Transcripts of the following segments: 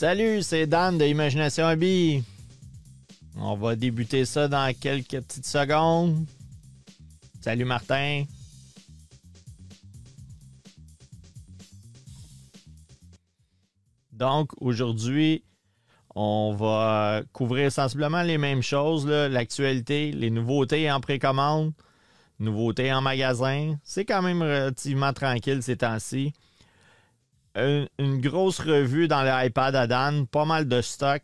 Salut, c'est Dan de Imagination Hobby. On va débuter ça dans quelques petites secondes. Salut Martin. Donc aujourd'hui, on va couvrir sensiblement les mêmes choses, l'actualité, les nouveautés en précommande, nouveautés en magasin. C'est quand même relativement tranquille ces temps-ci une, grosse revue dans l'iPad à Dan, pas mal de stock.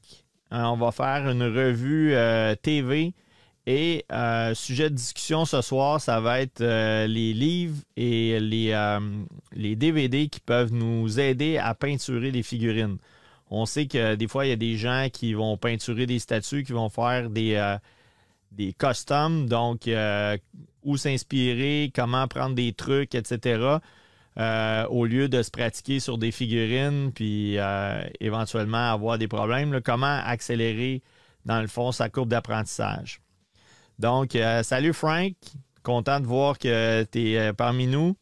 Euh, on va faire une revue euh, TV. Et euh, sujet de discussion ce soir, ça va être les livres et les, DVD qui peuvent nous aider à peinturer les figurines. On sait que des fois, il y a des gens qui vont peinturer des statues, qui vont faire des, des customs, donc où s'inspirer, comment prendre des trucs, etc. Euh, au lieu de se pratiquer sur des figurines puis euh, éventuellement avoir des problèmes, comment accélérer dans le fond sa courbe d'apprentissage. Donc, euh, salut Frank, content de voir que tu es parmi nous.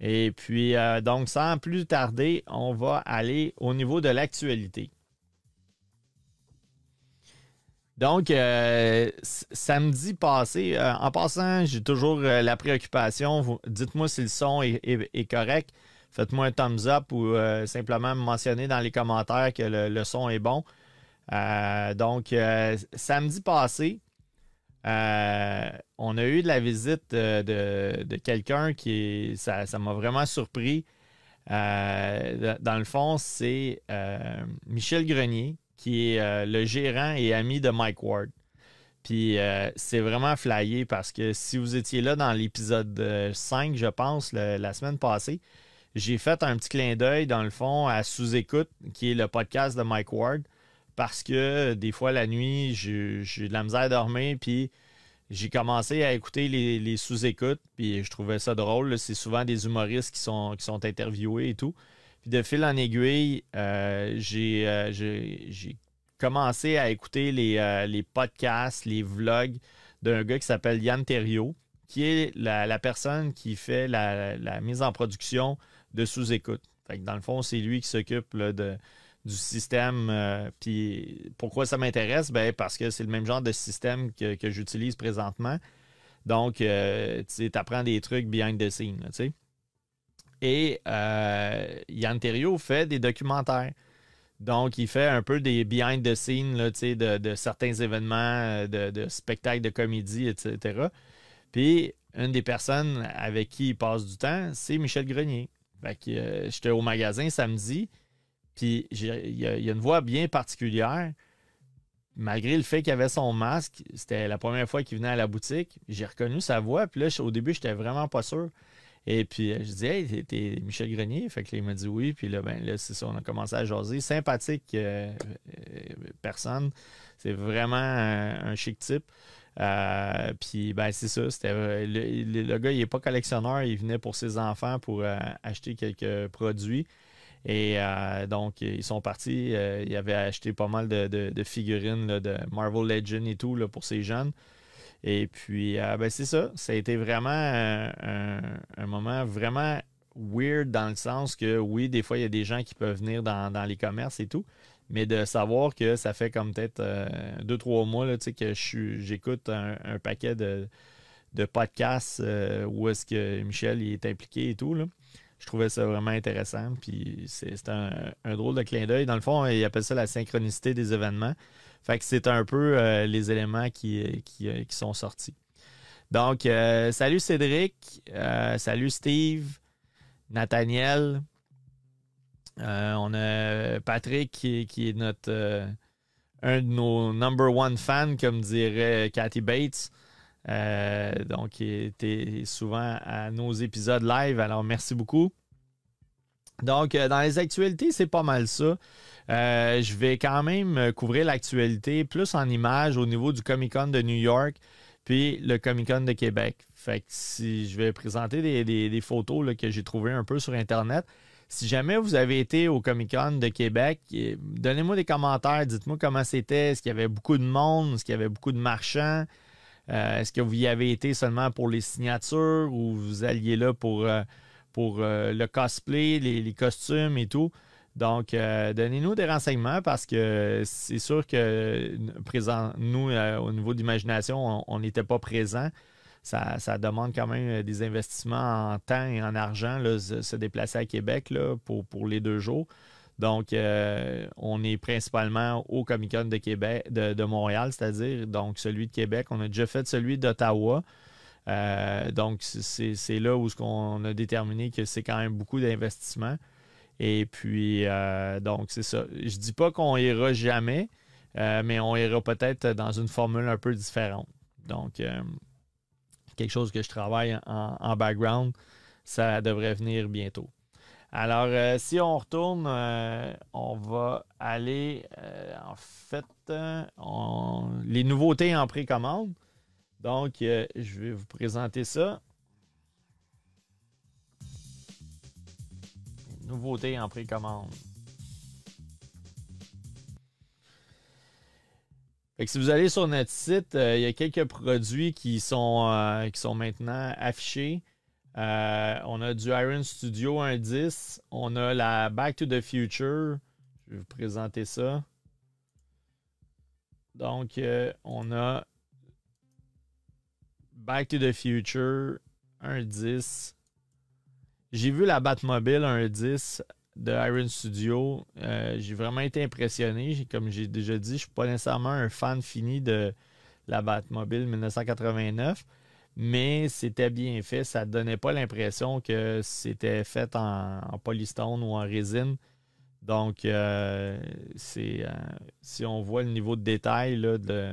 Et puis, donc, sans plus tarder, on va aller au niveau de l'actualité. Donc, euh, samedi passé, euh, en passant, j'ai toujours euh, la préoccupation. Dites-moi si le son est, correct. Faites-moi un thumbs up ou simplement mentionnez mentionner dans les commentaires que le, son est bon. donc, samedi passé, on a eu de la visite de, quelqu'un qui, ça, ça m'a vraiment surpris. dans le fond, c'est Michel Grenier, qui est euh, le gérant et ami de Mike Ward. Puis euh, c'est vraiment flyé parce que si vous étiez là dans l'épisode 5, euh, je pense, la semaine passée, j'ai fait un petit clin d'œil, dans le fond, à Sous-Écoute, qui est le podcast de Mike Ward, parce que des fois, la nuit, j'ai de la misère à dormir, puis j'ai commencé à écouter les, sous-écoutes, puis je trouvais ça drôle. C'est souvent des humoristes qui sont interviewés et tout de fil en aiguille, euh, euh, j'ai, commencé à écouter euh, les, podcasts, les vlogs d'un gars qui s'appelle Yann Terrio, qui est la, personne qui fait la, mise en production de sous-écoute. dans le fond, c'est lui qui s'occupe du système. pourquoi ça m'intéresse? Ben, parce que c'est le même genre de système que, j'utilise présentement. Donc, tu apprends des trucs behind the scenes. sais. Et euh, Yann fait des documentaires. Donc, il fait un peu des behind the scenes de, certains événements, euh, de, spectacles de comédie, etc. Puis, une des personnes avec qui il passe du temps, c'est Michel Grenier. Euh, j'étais au magasin samedi, puis il y, y, a une voix bien particulière. Malgré le fait qu'il avait son masque, c'était la première fois qu'il venait à la boutique, j'ai reconnu sa voix. Puis là, au début, j'étais vraiment pas sûr. Et puis, euh, je dis, hey, t'es Michel Grenier. Fait que là, il m'a dit oui. Puis là, ben, c'est ça, on a commencé à jaser. Sympathique euh, euh, personne. C'est vraiment un, chic type. puis ben c'est ça, le, gars il n'est pas collectionneur, il venait pour ses enfants pour acheter quelques produits. Et donc, ils sont partis. Il avait acheté pas mal de, figurines de Marvel Legends et tout pour ses jeunes. Et puis, euh, ben, c'est ça. Ça a été vraiment euh, un, moment vraiment weird dans le sens que, oui, des fois, il y a des gens qui peuvent venir dans, les commerces et tout. Mais de savoir que ça fait comme peut-être euh, deux, trois mois là, que j'écoute un, paquet de, podcasts où est-ce que Michel est impliqué et tout. je trouvais ça vraiment intéressant. Puis c'est un, un, drôle de clin d'œil. Dans le fond, il appelle ça la synchronicité des événements. Fait que c'est un peu euh, les éléments euh, qui, sont sortis. Donc, euh, salut Cédric, salut Steve, Nathaniel. on a Patrick qui, est notre un de nos number one fans, comme dirait Cathy Bates. donc, qui était souvent à nos épisodes live. Alors, merci beaucoup. Donc, dans les actualités, c'est pas mal ça. Euh, je vais quand même euh, couvrir l'actualité plus en images au niveau du Comic Con de New York puis le Comic Con de Québec. Fait si je vais présenter des, photos que j'ai trouvées un peu sur Internet. Si jamais vous avez été au Comic Con de Québec, eh, donnez-moi des commentaires, dites-moi comment c'était, est-ce qu'il y avait beaucoup de monde, est-ce qu'il y avait beaucoup de marchands, euh, est-ce que vous y avez été seulement pour les signatures ou vous alliez là pour, le cosplay, les, costumes et tout. Donc, euh, donnez-nous des renseignements parce que c'est sûr que présent, nous, euh, au niveau d'imagination on n'était pas présent. Ça, demande quand même euh, des investissements en temps et en argent, là, se déplacer à Québec pour, les deux jours. Donc, on est principalement au Comic Con de Québec, de, Montréal, c'est-à-dire donc celui de Québec. On a déjà fait celui d'Ottawa. donc, c'est là où on a déterminé que c'est quand même beaucoup d'investissements. Et puis, euh, donc, c'est ça. Je ne dis pas qu'on ira jamais, euh, mais on ira peut-être dans une formule un peu différente. Donc, euh, quelque chose que je travaille en, background, ça devrait venir bientôt. Alors, si on retourne, on va aller, en fait, les nouveautés en précommande. Donc, je vais vous présenter ça. nouveauté en précommande. si vous allez sur notre site, euh, il y a quelques produits qui sont, euh, qui sont maintenant affichés. Euh, on a du Iron Studio 1.10. On a la Back to the Future. Je vais vous présenter ça. Donc, on a Back to the Future 1.10. J'ai vu la Batmobile 1.10 de Iron Studio. Euh, j'ai vraiment été impressionné. Comme j'ai déjà dit, je ne suis pas nécessairement un fan fini de la Batmobile 1989, mais c'était bien fait. Ça ne donnait pas l'impression que c'était fait en, polystone ou en résine. Donc, euh, c'est euh, si on voit le niveau de détail là, de,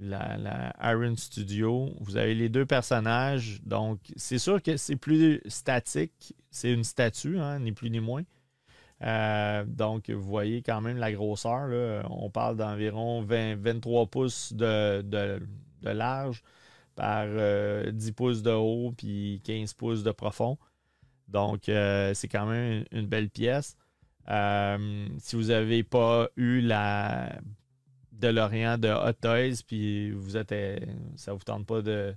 la, Iron Studio. Vous avez les deux personnages. Donc, c'est sûr que c'est plus statique. C'est une statue, hein, ni plus ni moins. Euh, donc, vous voyez quand même la grosseur. On parle d'environ 23 pouces de, large par 10 euh, pouces de haut puis 15 pouces de profond. Donc, euh, c'est quand même une belle pièce. si vous n'avez pas eu la de Lorient, de Hot Toys, puis vous êtes, euh, ça vous tente pas de,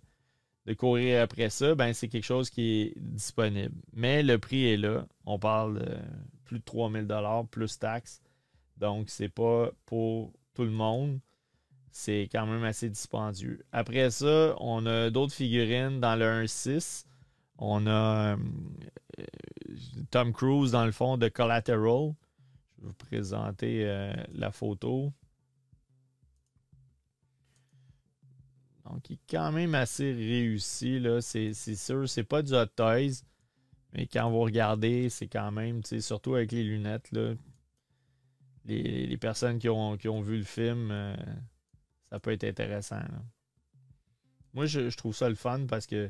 courir après ça, ben c'est quelque chose qui est disponible. Mais le prix est là. On parle de plus de 3000 dollars plus taxes. Donc c'est pas pour tout le monde. C'est quand même assez dispendieux. Après ça, on a d'autres figurines dans le 1.6. On a euh, Tom Cruise dans le fond de Collateral. Je vais vous présenter euh, la photo. Donc, il est quand même assez réussi. C'est sûr, c'est pas du hot toys. Mais quand vous regardez, c'est quand même, surtout avec les lunettes, là, les, personnes qui ont, vu le film, euh, ça peut être intéressant. Moi, je, trouve ça le fun parce que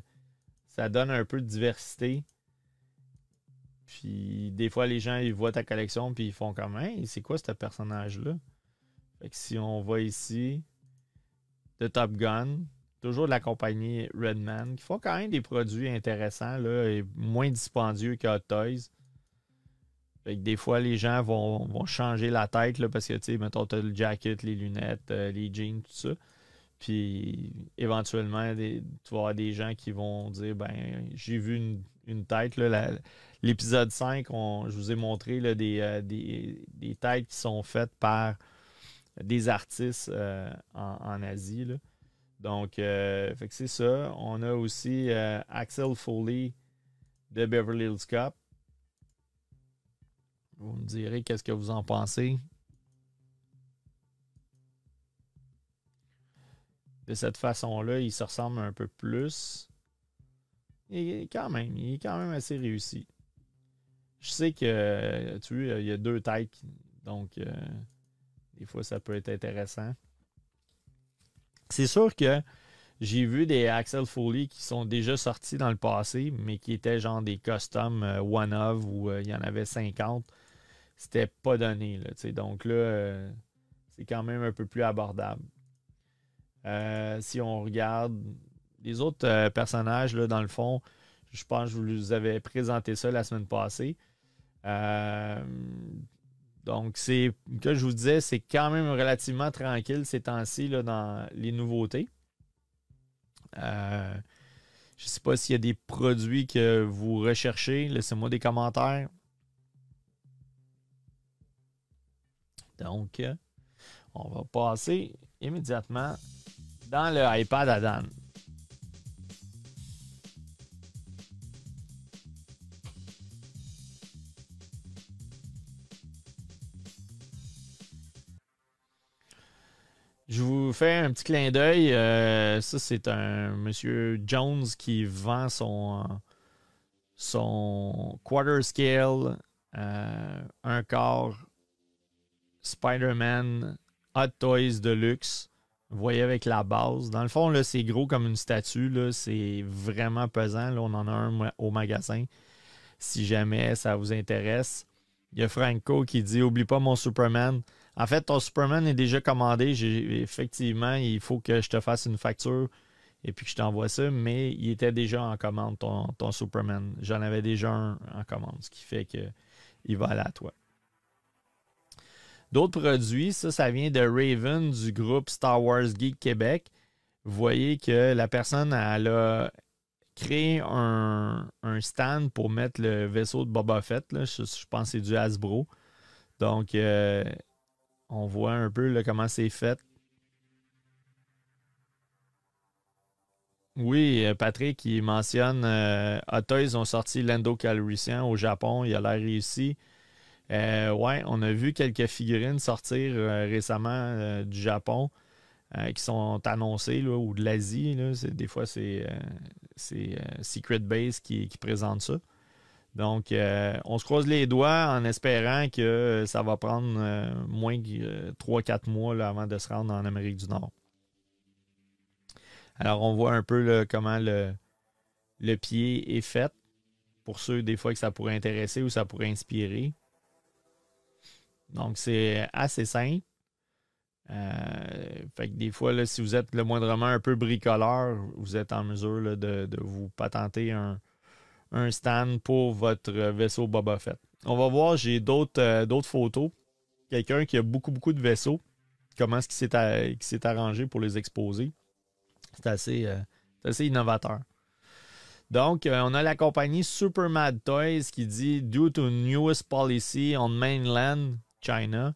ça donne un peu de diversité. Puis des fois, les gens, ils voient ta collection, puis ils font comme, hey, c'est quoi ce personnage-là? Fait que si on va ici, de Top Gun, toujours de la compagnie Redman, qui font quand même des produits intéressants là, et moins dispendieux que Toys. des fois, les gens vont, changer la tête là, parce que, tu sais, mettons, tu as le jacket, les lunettes, euh, les jeans, tout ça. Puis éventuellement, tu vas avoir des gens qui vont dire ben j'ai vu une, une tête. L'épisode 5, je vous ai montré là, des, euh, têtes qui sont faites par des artistes euh, en, Asie. Donc, euh, c'est ça. On a aussi euh, Axel Foley de Beverly Hills Cop. Vous me direz qu'est-ce que vous en pensez de cette façon-là, il se ressemble un peu plus. Et quand même, il est quand même assez réussi. Je sais que tu vois, il y a deux têtes, donc des fois, ça peut être intéressant. C'est sûr que j'ai vu des Axel Foley qui sont déjà sortis dans le passé, mais qui étaient genre des custom euh, one-of où euh, il y en avait 50. C'était pas donné. Là, donc là, euh, c'est quand même un peu plus abordable. si on regarde les autres personnages, là, dans le fond, je pense que je vous avais présenté ça la semaine passée. Donc, c'est que je vous disais, c'est quand même relativement tranquille ces temps-ci dans les nouveautés. Euh, je ne sais pas s'il y a des produits que vous recherchez. Laissez-moi des commentaires. Donc, euh, on va passer immédiatement dans le iPad Adam. fait un petit clin d'œil. Euh, ça, c'est un monsieur Jones qui vend son, son quarter scale, euh, un corps Spider-Man Hot Toys de luxe. voyez avec la base. Dans le fond, là, c'est gros comme une statue. Là. C'est vraiment pesant. Là, on en a un au magasin. Si jamais ça vous intéresse. Il y a Franco qui dit Oublie pas mon Superman. En fait, ton Superman est déjà commandé. effectivement, il faut que je te fasse une facture et puis que je t'envoie ça, mais il était déjà en commande, ton, Superman. J'en avais déjà un en commande, ce qui fait qu'il va aller à toi. D'autres produits, ça, ça vient de Raven du groupe Star Wars Geek Québec. Vous voyez que la personne, elle a créé un, stand pour mettre le vaisseau de Boba Fett. Je, pense que c'est du Hasbro. Donc, euh, on voit un peu comment c'est fait. Oui, euh, Patrick, il mentionne Hot euh, ont sorti l'Endo au Japon, il a l'air réussi. Oui, euh, ouais, on a vu quelques figurines sortir récemment du Japon qui sont annoncées, ou de l'Asie. Des fois, c'est Secret Base qui, qui présente ça. Donc, euh, on se croise les doigts en espérant que ça va prendre euh, moins que 3-4 euh, mois là, avant de se rendre en Amérique du Nord. Alors, on voit un peu comment le, le pied est fait pour ceux des fois que ça pourrait intéresser ou ça pourrait inspirer. Donc, c'est assez simple. fait des fois, si vous êtes le moindrement un peu bricoleur, vous êtes en mesure de, vous patenter un, un stand pour votre vaisseau Boba Fett. On va voir, j'ai euh, d'autres photos. Quelqu'un qui a beaucoup, beaucoup de vaisseaux, comment est-ce qu'il s'est arrangé pour les exposer. C'est assez, euh, assez innovateur. Donc, euh, on a la compagnie Super Mad Toys qui dit Due to newest policy on mainland China,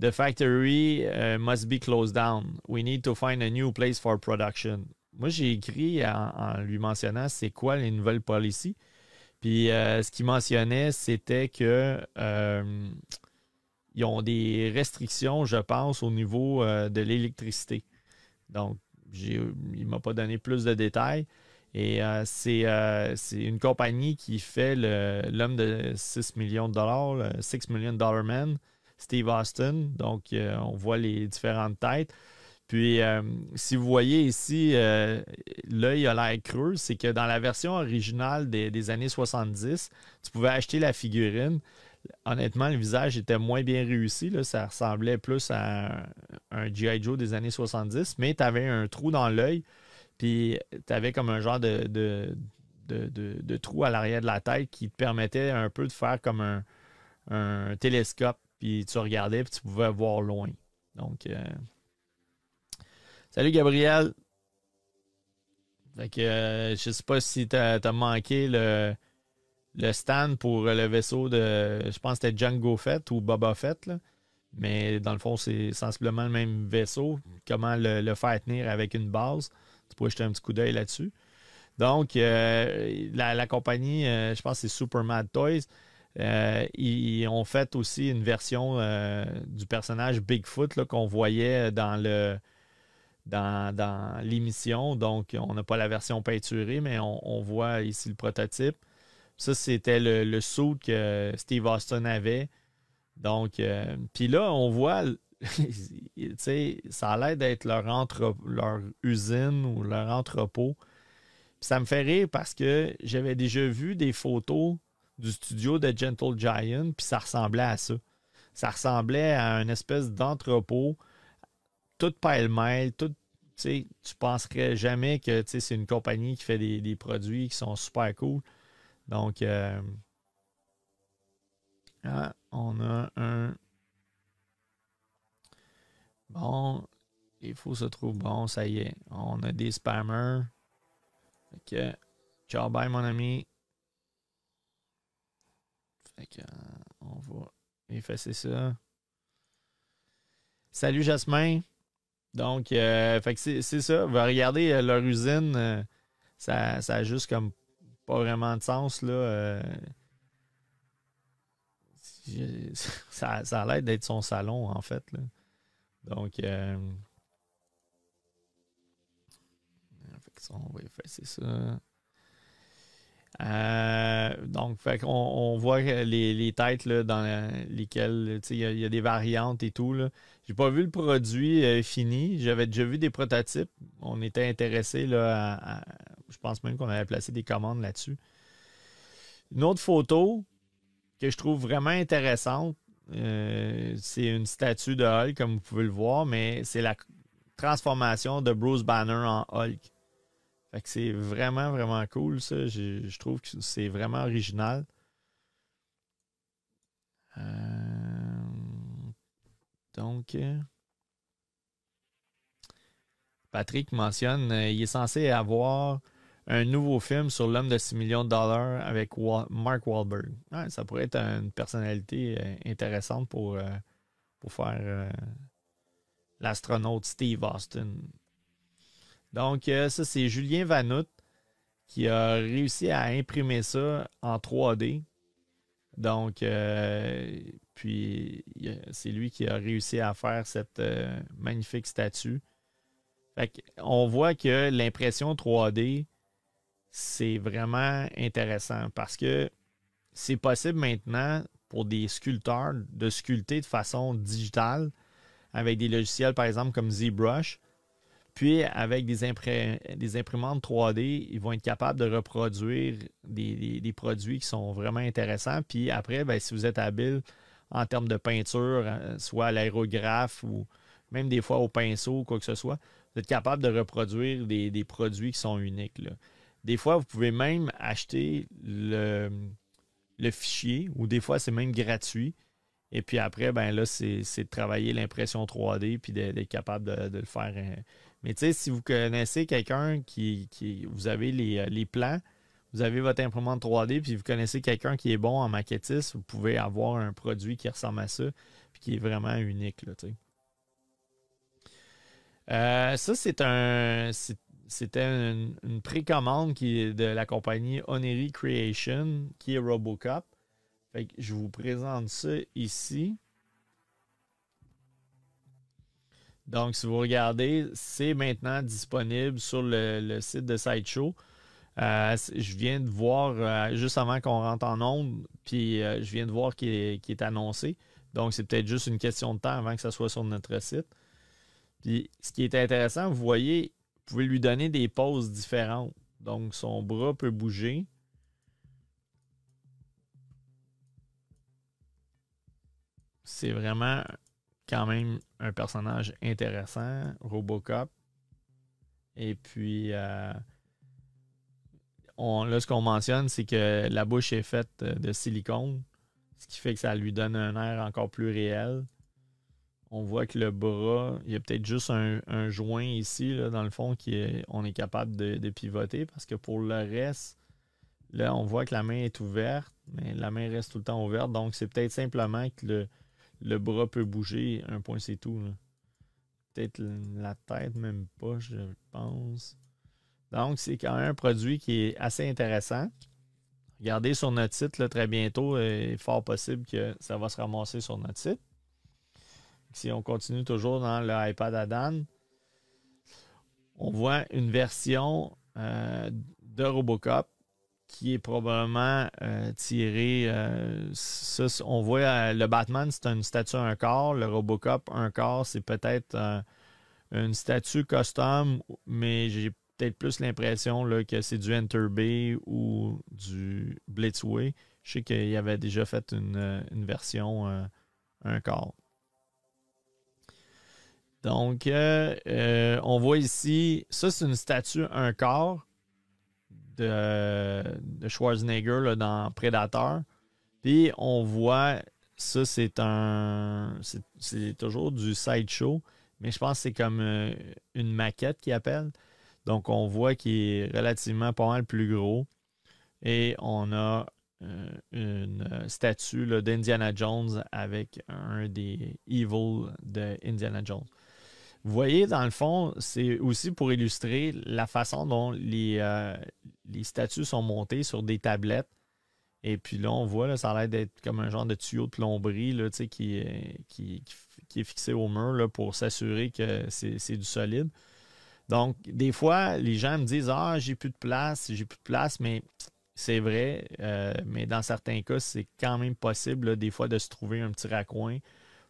the factory must be closed down. We need to find a new place for production. Moi, j'ai écrit en, en, lui mentionnant c'est quoi les nouvelles policies. Puis euh, ce qu'il mentionnait, c'était que euh, ils ont des restrictions, je pense, au niveau euh, de l'électricité. Donc, il ne m'a pas donné plus de détails. Et c'est une compagnie qui fait l'homme de 6 millions de dollars, le 6 million dollar man, Steve Austin. Donc, on voit les différentes têtes. Puis, euh, si vous voyez ici, euh, l'œil a l'air creux, c'est que dans la version originale des, années 70, tu pouvais acheter la figurine. Honnêtement, le visage était moins bien réussi. Là. Ça ressemblait plus à un, G.I. Joe des années 70, mais tu avais un trou dans l'œil, puis tu avais comme un genre de, trou à l'arrière de la tête qui te permettait un peu de faire comme un, télescope, puis tu regardais, puis tu pouvais voir loin. Donc, euh, Salut Gabriel. Je ne euh, je sais pas si tu as manqué le, stand pour le vaisseau de. Je pense que c'était Django Fett ou Boba Fett. Mais dans le fond, c'est sensiblement le même vaisseau. Comment le, faire tenir avec une base. Tu pourrais jeter un petit coup d'œil là-dessus. Donc, euh, la, compagnie, euh, je pense que c'est Mad Toys, ils, ont fait aussi une version du personnage Bigfoot qu'on voyait dans le, dans, l'émission. Donc, on n'a pas la version peinturée, mais on, voit ici le prototype. Ça, c'était le, saut que Steve Austin avait. Donc, euh, puis là, on voit, ça a l'air d'être leur, leur usine ou leur entrepôt. ça me fait rire parce que j'avais déjà vu des photos du studio de Gentle Giant, puis ça ressemblait à ça. Ça ressemblait à une espèce d'entrepôt tout pêle-mêle, tout. Tu penserais jamais que c'est une compagnie qui fait des, produits qui sont super cool. Donc, euh, on a un. Bon, il faut se trouver bon, ça y est. On a des spammers. Ok. Ciao, bye, mon ami. Fait que, on va effacer ça. Salut, Jasmin. Donc, euh, c'est ça. Va regarder euh, leur usine, euh, ça, ça a juste comme pas vraiment de sens. Là, ça, ça, a l'air d'être son salon, en fait. Donc, on donc, fait voit les, têtes dans lesquelles il y, y, a des variantes et tout. Là. J'ai pas vu le produit euh, fini. J'avais déjà vu des prototypes. On était intéressé là, Je pense même qu'on avait placé des commandes là-dessus. Une autre photo que je trouve vraiment intéressante, euh, c'est une statue de Hulk, comme vous pouvez le voir, mais c'est la transformation de Bruce Banner en Hulk. c'est vraiment, vraiment cool, ça. Je, je trouve que c'est vraiment original. Euh... Donc. Euh, Patrick mentionne euh, il est censé avoir un nouveau film sur l'homme de 6 millions de dollars avec Mark Wahlberg. ça pourrait être une personnalité euh, intéressante pour, pour faire l'astronaute Steve Austin. Donc, ça, c'est Julien Vanout qui a réussi à imprimer ça en 3D. Donc, euh, puis c'est lui qui a réussi à faire cette euh, magnifique statue. On voit que l'impression 3D, c'est vraiment intéressant parce que c'est possible maintenant pour des sculpteurs de sculpter de façon digitale avec des logiciels, par exemple, comme ZBrush, puis, avec des, des, imprimantes 3D, ils vont être capables de reproduire des, produits qui sont vraiment intéressants. Puis après, ben, si vous êtes habile en termes de peinture, hein, soit à l'aérographe ou même des fois au pinceau ou quoi que ce soit, vous êtes capable de reproduire des, produits qui sont uniques. Des fois, vous pouvez même acheter le, fichier ou des fois, c'est même gratuit. Et puis après, ben là, c'est de travailler l'impression 3D puis d'être capable de, le faire hein, mais tu sais, si vous connaissez quelqu'un qui, Vous avez euh, les, plans, vous avez votre imprimante 3D, puis vous connaissez quelqu'un qui est bon en maquettis, vous pouvez avoir un produit qui ressemble à ça, puis qui est vraiment unique, euh, ça, c'est un. C'était une, précommande qui de la compagnie Oneri Creation, qui est Robocop. je vous présente ça ici. Donc, si vous regardez, c'est maintenant disponible sur le, site de Sideshow. Euh, je viens de voir, euh, juste avant qu'on rentre en onde, puis euh, je viens de voir qu'il est, annoncé. Donc, c'est peut-être juste une question de temps avant que ça soit sur notre site. Puis, ce qui est intéressant, vous voyez, vous pouvez lui donner des pauses différentes. Donc, son bras peut bouger. C'est vraiment quand même un personnage intéressant, Robocop. Et puis, euh, on, là, ce qu'on mentionne, c'est que la bouche est faite euh, de silicone, ce qui fait que ça lui donne un air encore plus réel. On voit que le bras, il y a peut-être juste un, joint ici, là, dans le fond, qui est, on est capable de, de, pivoter parce que pour le reste, là, on voit que la main est ouverte, mais la main reste tout le temps ouverte. Donc, c'est peut-être simplement que le, le bras peut bouger, un point c'est tout. Peut-être la tête, même pas, je pense. Donc, c'est quand même un produit qui est assez intéressant. Regardez sur notre site très bientôt, euh, il est fort possible que ça va se ramasser sur notre site. Si on continue toujours dans l'iPad iPad on voit une version euh, de Robocop qui est probablement euh, tiré. Euh, on voit euh, le Batman, c'est une statue un corps. Le Robocop, un corps, c'est peut-être une statue custom, mais j'ai peut-être plus l'impression que c'est du Enter ou du Blitzway. Je sais qu'il y avait déjà fait une, une version un corps. Donc, on voit ici, ça c'est une statue un corps de, Schwarzenegger dans Predator. Puis on voit, ça c'est un. C'est toujours du sideshow, mais je pense que c'est comme euh, une maquette qui appelle, Donc on voit qu'il est relativement pas mal plus gros. Et on a euh, une statue d'Indiana Jones avec un des evil de Indiana Jones. Vous voyez, dans le fond, c'est aussi pour illustrer la façon dont les, euh, statues sont montées sur des tablettes. Et puis là, on voit, ça a l'air d'être comme un genre de tuyau de plomberie là, qui, est fixé au mur pour s'assurer que c'est du solide. Donc, des fois, les gens me disent Ah, j'ai plus de place, j'ai plus de place, mais c'est vrai. Euh, mais dans certains cas, c'est quand même possible, des fois, de se trouver un petit raccoin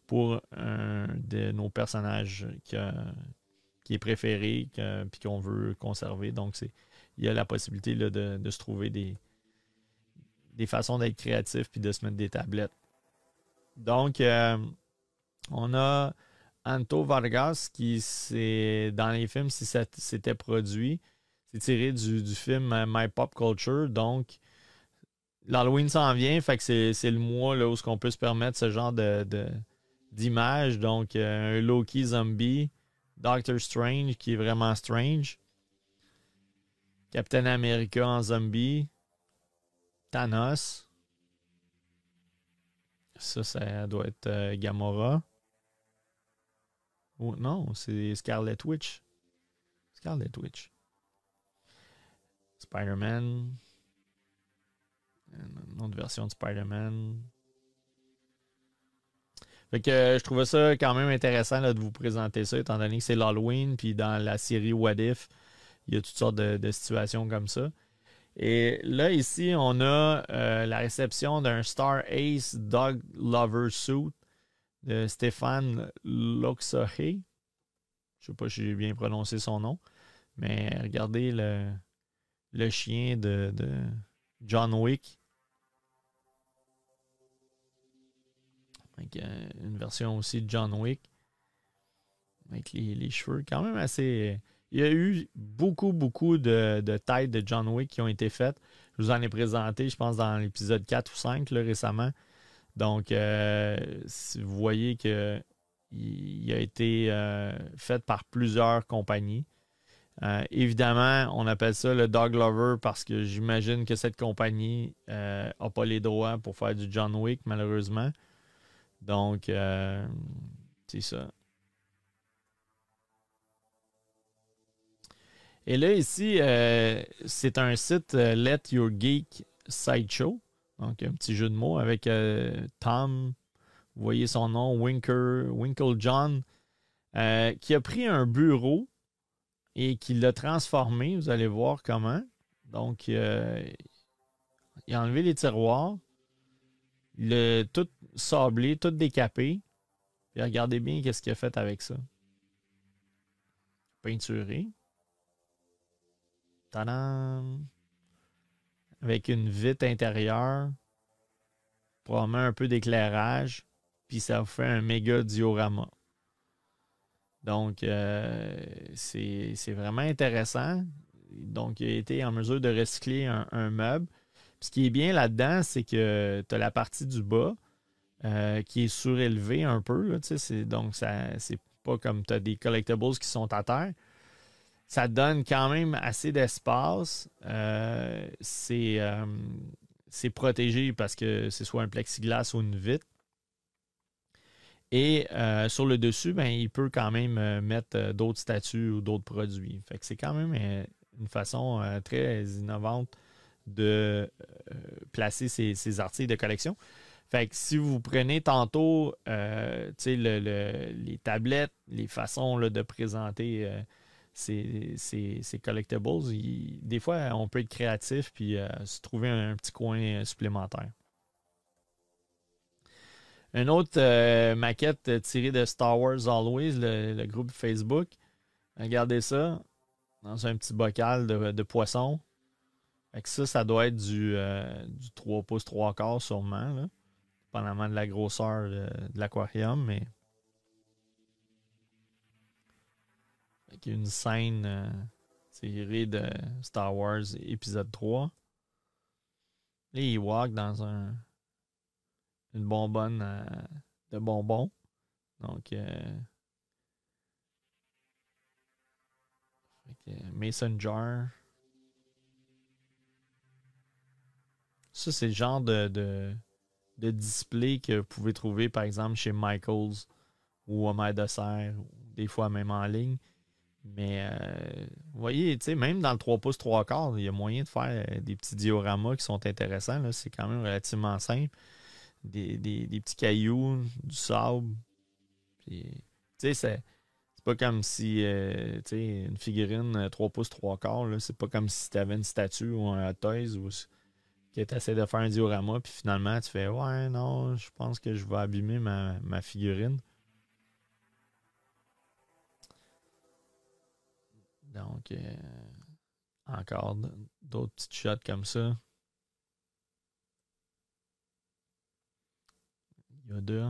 pour un de nos personnages qui, qui est préféré et qu'on veut conserver. Donc, il y a la possibilité de, se trouver des, des façons d'être créatif puis de se mettre des tablettes. Donc, euh, on a Anto Vargas qui, dans les films, si ça s'était produit, c'est tiré du, film My Pop Culture. Donc, l'Halloween s'en vient, fait que c'est le mois là, où on peut se permettre ce genre de d'images. Donc, euh, un Loki zombie, Doctor Strange qui est vraiment strange, Captain America en zombie, Thanos. Ça, ça doit être euh, Gamora. Oh, non, c'est Scarlet Witch. Scarlet Witch. Spider-Man. Une autre version de Spider-Man. Fait que euh, je trouvais ça quand même intéressant de vous présenter ça, étant donné que c'est l'Halloween, puis dans la série What If, il y a toutes sortes de, situations comme ça. Et là, ici, on a euh, la réception d'un Star Ace Dog Lover Suit de Stéphane Loxahe. Je ne sais pas si j'ai bien prononcé son nom, mais regardez le, chien de John Wick Avec, euh, une version aussi de John Wick. Avec les, cheveux quand même assez. Il y a eu beaucoup, beaucoup de, têtes de John Wick qui ont été faites. Je vous en ai présenté, je pense, dans l'épisode 4 ou 5 le récemment. Donc, euh, vous voyez que a été euh, fait par plusieurs compagnies. évidemment, on appelle ça le Dog Lover parce que j'imagine que cette compagnie n'a pas les droits pour faire du John Wick, malheureusement. Donc, euh, c'est ça. Et là, ici, euh, c'est un site euh, Let Your Geek Sideshow. Donc, un petit jeu de mots avec Tom, vous voyez son nom, Winker, Winkle John, qui a pris un bureau et qui l'a transformé. Vous allez voir comment. Donc, il a enlevé les tiroirs. Le, tout sablé, tout décapé. Puis regardez bien qu'est-ce qu'il a fait avec ça. Peinturé. Tadam! Avec une vitre intérieure. Probablement un peu d'éclairage. Puis ça vous fait un méga diorama. Donc, euh, c'est vraiment intéressant. Donc, il a été en mesure de recycler un, meuble. ce qui est bien là-dedans, c'est que tu as la partie du bas euh, qui est surélevé un peu. donc, c'est pas comme tu as des collectibles qui sont à terre. Ça donne quand même assez d'espace. Euh, euh, c'est, protégé parce que c'est soit un plexiglas ou une vitre. Et sur le dessus, ben, il peut quand même mettre d'autres statues ou d'autres produits. c'est quand même une façon très innovante de placer ses ces articles de collection si vous prenez tantôt euh, les tablettes, les façons de présenter euh, ces, collectibles, des fois, on peut être créatif puis euh, se trouver un, petit coin supplémentaire. Une autre maquette tirée de Star Wars Always, le, groupe Facebook. Regardez ça. Dans un petit bocal de, poissons. poisson. ça, ça doit être du, du 3 pouces 3 quarts sûrement. Là de la grosseur de, l'aquarium, mais. avec une scène euh, tirée de Star Wars épisode 3. et il walk dans un, une bonbonne euh, de bonbons. Donc, euh, Mason Jar. Ça, c'est le genre de, de display que vous pouvez trouver, par exemple, chez Michaels ou Omer de Serre, des fois même en ligne. Mais euh, vous voyez, même dans le 3 pouces 3 quarts, il y a moyen de faire euh, des petits dioramas qui sont intéressants. C'est quand même relativement simple. Des, petits cailloux, du sable. c'est pas comme si euh, une figurine 3 pouces 3 quarts, c'est pas comme si tu avais une statue ou un Hot que tu essaies de faire un diorama, puis finalement, tu fais Ouais, non, je pense que je vais abîmer ma, figurine. Donc, euh, encore d'autres petites shots comme ça. deux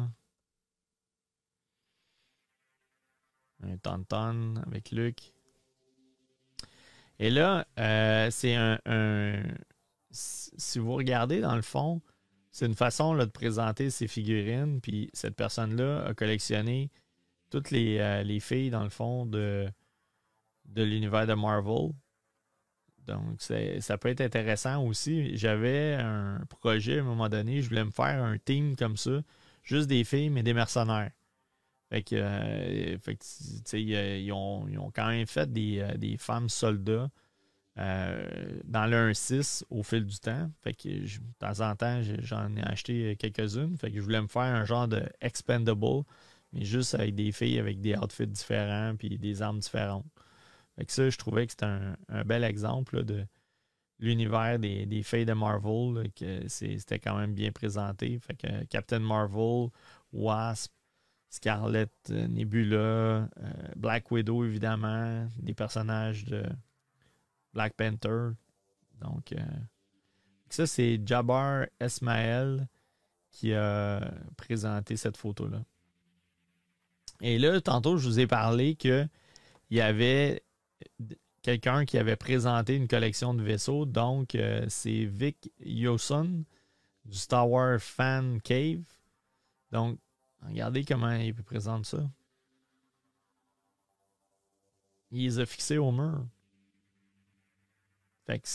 Un Tonton avec Luc. Et là, euh, c'est un si vous regardez dans le fond, c'est une façon de présenter ces figurines. Puis cette personne-là a collectionné toutes les, euh, filles, dans le fond, de, l'univers de Marvel. Donc, ça peut être intéressant aussi. J'avais un projet à un moment donné, je voulais me faire un team comme ça, juste des filles, mais des mercenaires. Fait que, euh, fait euh, ils, ont, quand même fait des, des femmes soldats. Euh, dans le 1.6 au fil du temps. Fait que de temps en temps, j'en ai acheté euh, quelques-unes. Fait que je voulais me faire un genre de expendable, mais juste avec des filles avec des outfits différents puis des armes différentes. Fait que ça, je trouvais que c'était un, bel exemple de l'univers des, filles de Marvel, que c'était quand même bien présenté. Fait que Captain Marvel, Wasp, Scarlet euh, Nebula, Black Widow, évidemment, des personnages de Black Panther. Donc, euh, ça, c'est Jabbar Esmael qui a présenté cette photo-là. Et là, tantôt, je vous ai parlé qu'il y avait quelqu'un qui avait présenté une collection de vaisseaux. Donc, euh, c'est Vic Yoson du Star Wars Fan Cave. Donc, regardez comment il présente ça. Il les a fixés au mur. Fait que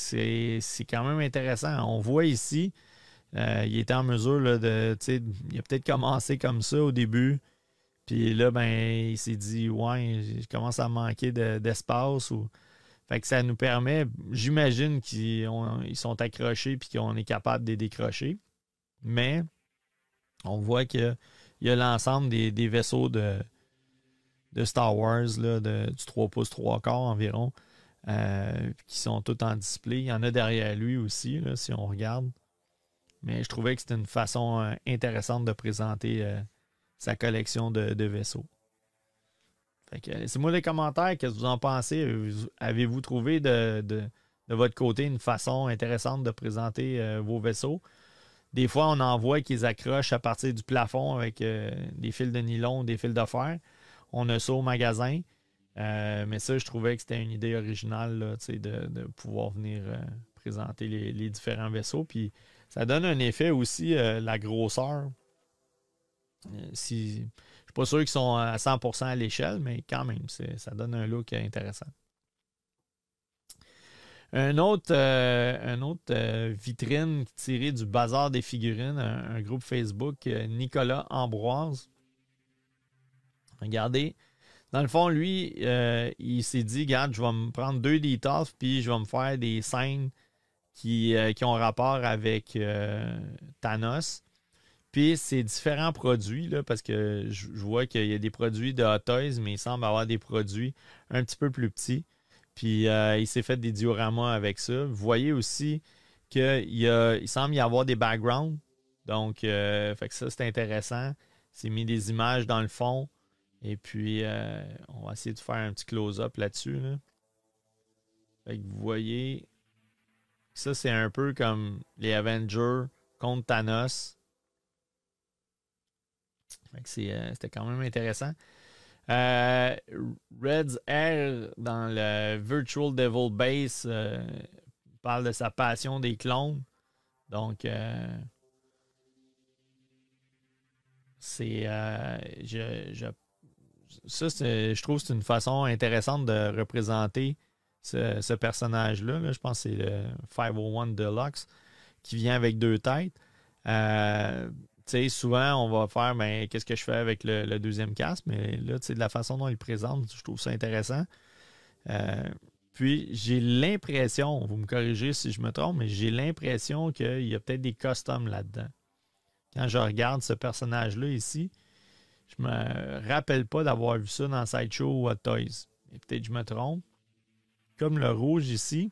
c'est quand même intéressant. On voit ici, euh, il était en mesure de. Il a peut-être commencé comme ça au début. Puis là, ben, il s'est dit Ouais, je commence à manquer d'espace. ou... Fait que ça nous permet, j'imagine qu'ils sont accrochés puis qu'on est capable de les décrocher. Mais on voit qu'il y a l'ensemble des, vaisseaux de, Star Wars, du 3 pouces 3 quarts environ, euh, qui sont tout en display. Il y en a derrière lui aussi, si on regarde. Mais je trouvais que c'était une façon euh, intéressante de présenter euh, sa collection de, vaisseaux. laissez-moi les commentaires, qu'est-ce que vous en pensez? Avez-vous trouvé de, votre côté une façon intéressante de présenter vos vaisseaux? Des fois, on en voit qu'ils accrochent à partir du plafond avec des fils de nylon, des fils de fer. On a ça au magasin. Euh, mais ça, je trouvais que c'était une idée originale de, pouvoir venir euh, présenter les, différents vaisseaux. Puis ça donne un effet aussi, euh, la grosseur. je ne suis pas sûr qu'ils sont à 100% à l'échelle, mais quand même, ça donne un look intéressant. Un autre, un autre vitrine tirée du bazar des figurines, un groupe Facebook, Nicolas Ambroise. Regardez, dans le fond, lui, euh, il s'est dit, regarde, je vais me prendre deux détails puis je vais me faire des scènes qui, euh, ont rapport avec euh, Thanos. Puis c'est différents produits, parce que je, vois qu'il y a des produits de Hot mais il semble avoir des produits un petit peu plus petits. Puis il s'est fait des dioramas avec ça. Vous voyez aussi qu'il il semble y avoir des backgrounds. Donc, fait ça, c'est intéressant. s'est mis des images dans le fond. Et puis, euh, on va essayer de faire un petit close-up là-dessus. vous voyez, ça c'est un peu comme les Avengers contre Thanos. Fait euh, c'était quand même intéressant. Euh, Red's Air dans le Virtual Devil Base parle de sa passion des clones. Donc, c'est. je, ça, je trouve que c'est une façon intéressante de représenter ce, ce personnage-là. Je pense que c'est le 501 Deluxe qui vient avec deux têtes. Euh, souvent, on va faire mais ben, qu'est-ce que je fais avec le, deuxième casque, mais là, de la façon dont il présente, je trouve ça intéressant. Euh, puis j'ai l'impression, vous me corrigez si je me trompe, mais j'ai l'impression qu'il y a peut-être des customs là-dedans. Quand je regarde ce personnage-là ici, je me rappelle pas d'avoir vu ça dans Sideshow ou Hot Toys. peut-être que je me trompe. Comme le rouge ici,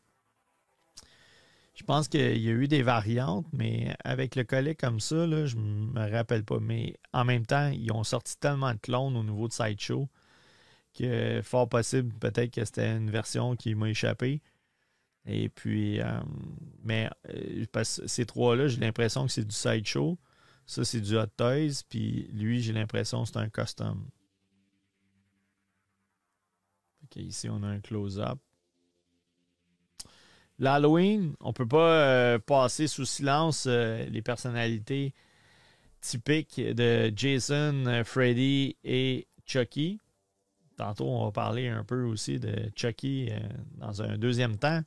je pense qu'il y a eu des variantes, mais avec le collet comme ça, là, je me rappelle pas. Mais en même temps, ils ont sorti tellement de clones au niveau de Sideshow que fort possible, peut-être que c'était une version qui m'a échappé. Et puis, euh, mais euh, ces trois-là, j'ai l'impression que c'est du Sideshow. Ça, c'est du Hot Toys, puis lui, j'ai l'impression c'est un custom. ici, on a un close-up. L'Halloween, on ne peut pas euh, passer sous silence euh, les personnalités typiques de Jason, euh, Freddy et Chucky. Tantôt, on va parler un peu aussi de Chucky dans un deuxième temps.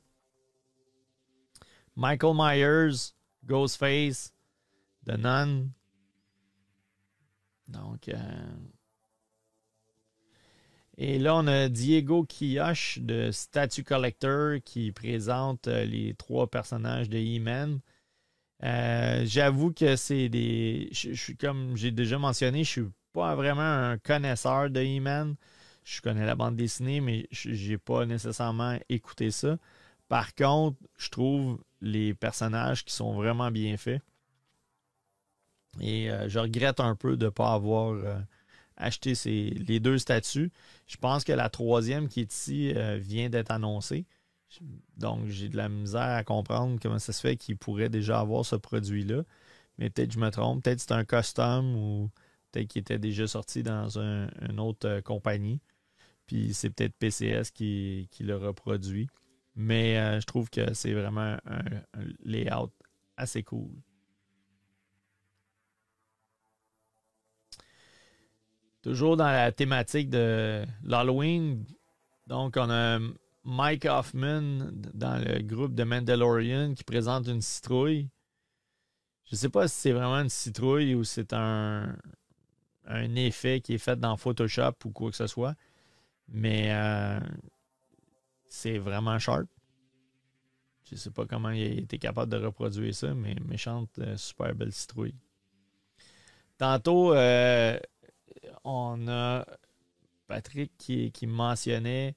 Michael Myers, Ghostface, de Donc. Euh, et là, on a Diego Quioche de Statue Collector qui présente euh, les trois personnages de He-Man. Euh, j'avoue que c'est des. Je, suis comme j'ai déjà mentionné, je suis pas vraiment un connaisseur de He-Man. Je connais la bande dessinée, mais n'ai pas nécessairement écouté ça. Par contre, je trouve les personnages qui sont vraiment bien faits. Et euh, je regrette un peu de ne pas avoir euh, acheté les deux statues. Je pense que la troisième qui est ici euh, vient d'être annoncée. Donc, j'ai de la misère à comprendre comment ça se fait qu'il pourrait déjà avoir ce produit-là. Mais peut-être que je me trompe. Peut-être c'est un custom ou peut-être qu'il était déjà sorti dans une autre compagnie. Puis c'est peut-être PCS qui, qui, le reproduit. Mais je trouve que c'est vraiment un layout assez cool. Toujours dans la thématique de l'Halloween. Donc, on a Mike Hoffman dans le groupe de Mandalorian qui présente une citrouille. Je ne sais pas si c'est vraiment une citrouille ou c'est un, effet qui est fait dans Photoshop ou quoi que ce soit. Mais euh, c'est vraiment sharp. Je ne sais pas comment il a capable de reproduire ça, mais méchante, euh, super belle citrouille. Tantôt, euh, on a Patrick qui, mentionnait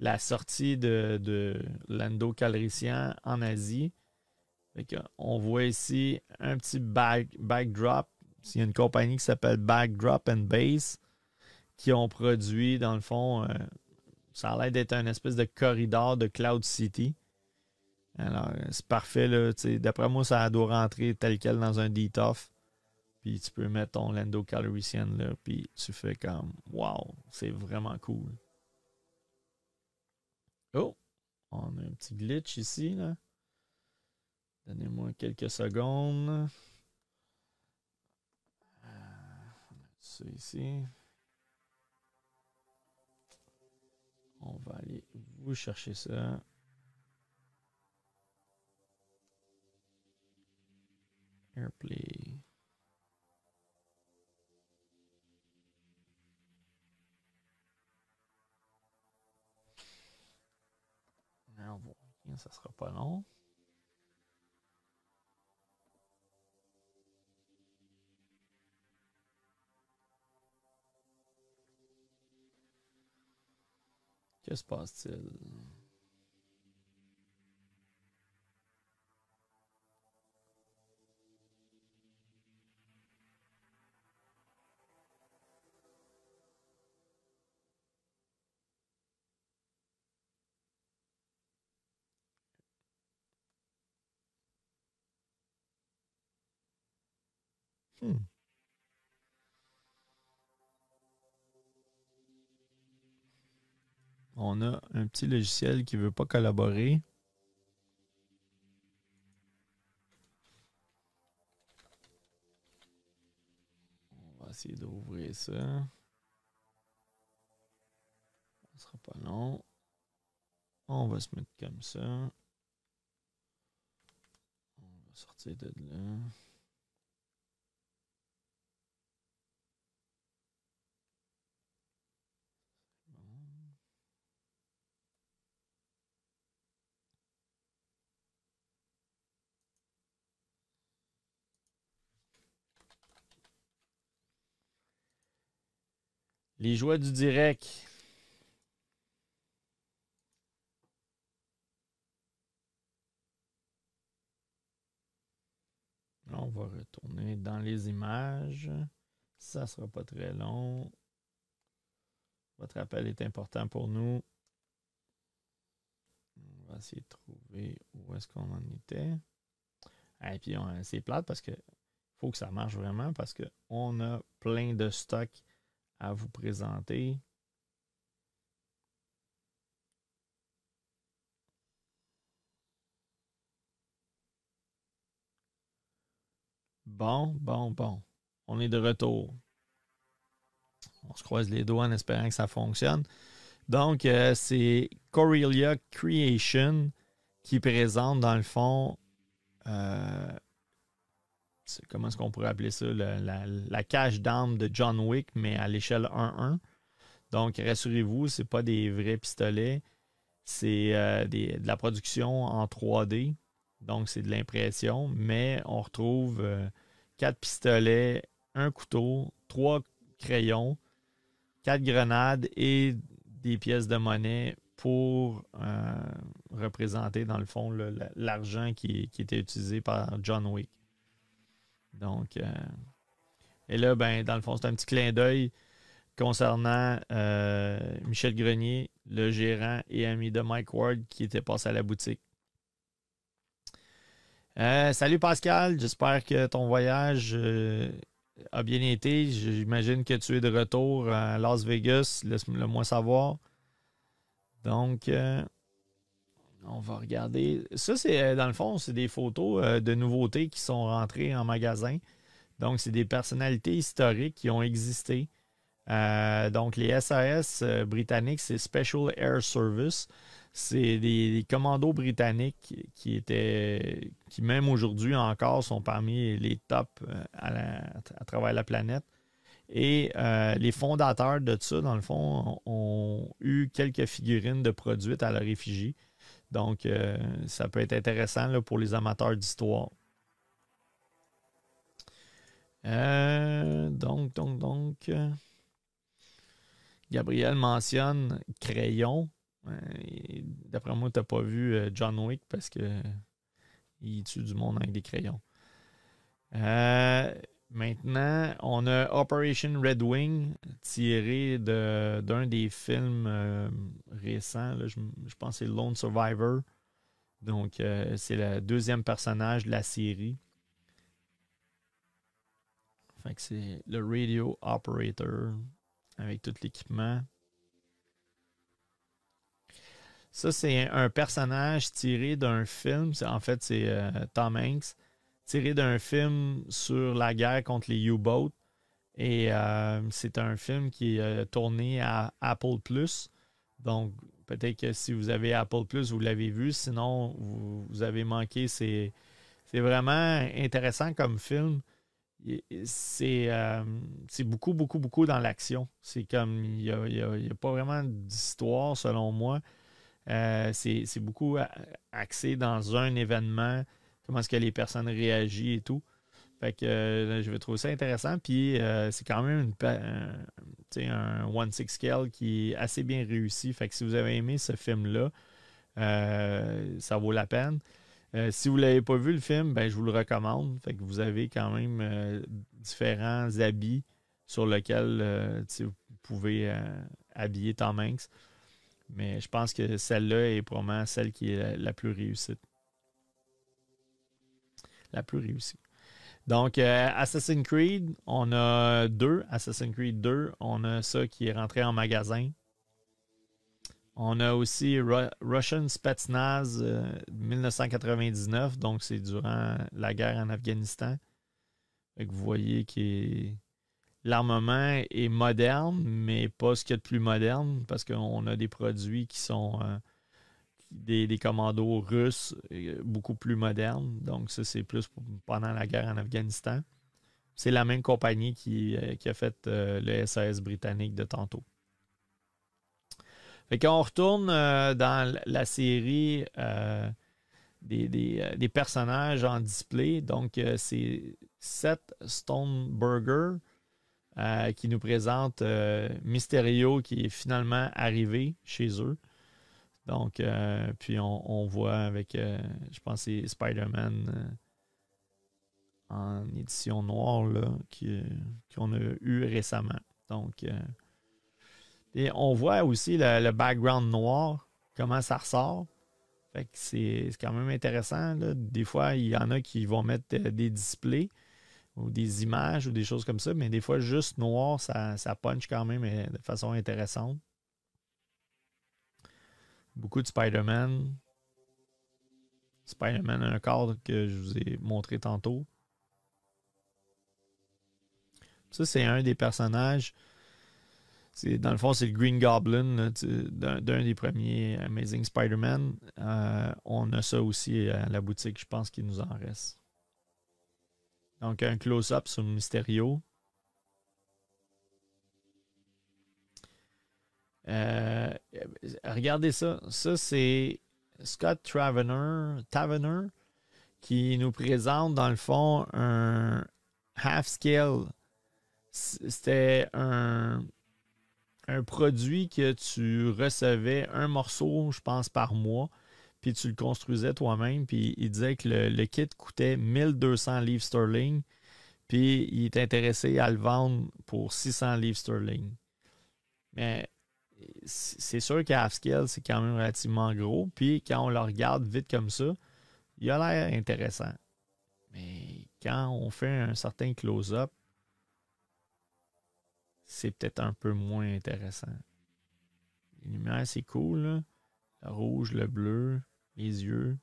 la sortie de, de Lando en Asie. on voit ici un petit backdrop. Il y a une compagnie qui s'appelle Backdrop and Base qui ont produit, dans le fond, euh, ça a l'air d'être un espèce de corridor de Cloud City. Alors, euh, c'est parfait. D'après moi, ça doit rentrer tel quel dans un DTOF. Puis tu peux mettre ton Lando Calrissian là, puis tu fais comme Wow, c'est vraiment cool. Oh, on a un petit glitch ici là. Donnez-moi quelques secondes. Euh, ça ici. On va aller vous chercher ça. Airplay. Hein, ça sera pas long. Que se passe-t-il? Hmm. On a un petit logiciel qui ne veut pas collaborer. On va essayer d'ouvrir ça. Ce sera pas long. On va se mettre comme ça. On va sortir de là. Les joies du direct. on va retourner dans les images. Ça ne sera pas très long. Votre appel est important pour nous. On va essayer de trouver où est-ce qu'on en était. Et puis, c'est plate parce que faut que ça marche vraiment parce qu'on a plein de stocks vous présenter. Bon, bon, bon. On est de retour. On se croise les doigts en espérant que ça fonctionne. Donc, euh, c'est Corelia Creation qui présente, dans le fond, euh, comment est-ce qu'on pourrait appeler ça, la, cache d'armes de John Wick, mais à l'échelle 1-1. Donc, rassurez-vous, ce n'est pas des vrais pistolets, c'est euh, de la production en 3D, donc c'est de l'impression, mais on retrouve euh, quatre pistolets, un couteau, trois crayons, quatre grenades et des pièces de monnaie pour euh, représenter, dans le fond, l'argent qui était utilisé par John Wick. Donc, euh, et là, ben, dans le fond, c'est un petit clin d'œil concernant euh, Michel Grenier, le gérant et ami de Mike Ward qui était passé à la boutique. Euh, salut Pascal, j'espère que ton voyage a bien été. J'imagine que tu es de retour à Las Vegas, laisse-moi savoir. Donc, on va regarder. Ça, c'est euh, dans le fond, c'est des photos euh, de nouveautés qui sont rentrées en magasin. Donc, c'est des personnalités historiques qui ont existé. Euh, donc, les SAS britanniques, c'est Special Air Service. C'est des, commandos britanniques qui étaient, qui même aujourd'hui encore sont parmi les tops à, travers la planète. Et les fondateurs de ça, dans le fond, ont, eu quelques figurines de produits à leur effigie. Donc, euh, ça peut être intéressant pour les amateurs d'histoire. Euh, donc, donc, donc. Euh, Gabriel mentionne Crayon. D'après moi, tu n'as pas vu John Wick parce que il tue du monde avec des crayons. Euh, Maintenant, on a Operation Red Wing, tiré d'un des films euh, récents. je, pense que c'est Lone Survivor. Donc, euh, c'est le deuxième personnage de la série. Fait c'est le Radio Operator avec tout l'équipement. Ça, c'est un personnage tiré d'un film. En fait, c'est euh, Tom Hanks tiré d'un film sur la guerre contre les U-boats. Et euh, c'est un film qui est euh, tourné à Apple Plus. Donc, peut-être que si vous avez Apple Plus, vous l'avez vu. Sinon, vous, avez manqué. C'est, vraiment intéressant comme film. Euh, c'est, beaucoup, beaucoup, beaucoup dans l'action. C'est comme, il n'y a, a, pas vraiment d'histoire, selon moi. c'est beaucoup axé dans un événement comment est-ce que les personnes réagissent et tout. Fait que euh, je vais trouver ça intéressant. Puis euh, c'est quand même un, One Six Scale qui est assez bien réussi. Fait que si vous avez aimé ce film-là, euh, ça vaut la peine. si vous ne l'avez pas vu le film, ben, je vous le recommande. que vous avez quand même différents habits sur lesquels vous pouvez habiller Tom Mais je pense que celle-là est probablement celle qui est la, la plus réussite la plus réussie. Donc, euh, Assassin's Creed, on a deux. Assassin's Creed 2, on a ça qui est rentré en magasin. On a aussi Russian Spetsnaz 1999, euh, donc c'est durant la guerre en Afghanistan. vous voyez que l'armement est moderne, mais pas ce qu'il y a de plus moderne, parce qu'on a des produits qui sont. Euh, des, commandos russes euh, beaucoup plus modernes. Donc, ça, c'est plus pendant la guerre en Afghanistan. C'est la même compagnie qui, euh, a fait euh, le SAS britannique de tantôt. Quand on retourne dans la série des, personnages en display. Donc, c'est Seth Stoneburger qui nous présente Mysterio qui est finalement arrivé chez eux. Donc, euh, puis on, voit avec, euh, je pense, c'est Spider-Man euh, en édition noire là, qu'on a eu récemment. Donc, et on voit aussi le, background noir, comment ça ressort. Fait que c'est quand même intéressant. Là. Des fois, il y en a qui vont mettre des displays ou des images ou des choses comme ça, mais des fois, juste noir, ça, ça punch quand même de façon intéressante. Beaucoup de Spider-Man. Spider-Man un cadre que je vous ai montré tantôt. Ça, c'est un des personnages. Dans le fond, c'est le Green Goblin d'un des premiers Amazing Spider-Man. Euh, on a ça aussi à la boutique, je pense qu'il nous en reste. Donc, un close-up sur Mysterio. Euh, regardez ça. Ça, c'est Scott Travener, Tavener qui nous présente, dans le fond, un half-scale. C'était un, un produit que tu recevais un morceau, je pense, par mois, puis tu le construisais toi-même, puis il disait que le, kit coûtait 1200 livres sterling, puis il est intéressé à le vendre pour 600 livres sterling. Mais c'est sûr qu'à scale, c'est quand même relativement gros. Puis quand on le regarde vite comme ça, il a l'air intéressant. Mais quand on fait un certain close-up, c'est peut-être un peu moins intéressant. Les lumières, c'est cool. Le rouge, le bleu, les yeux.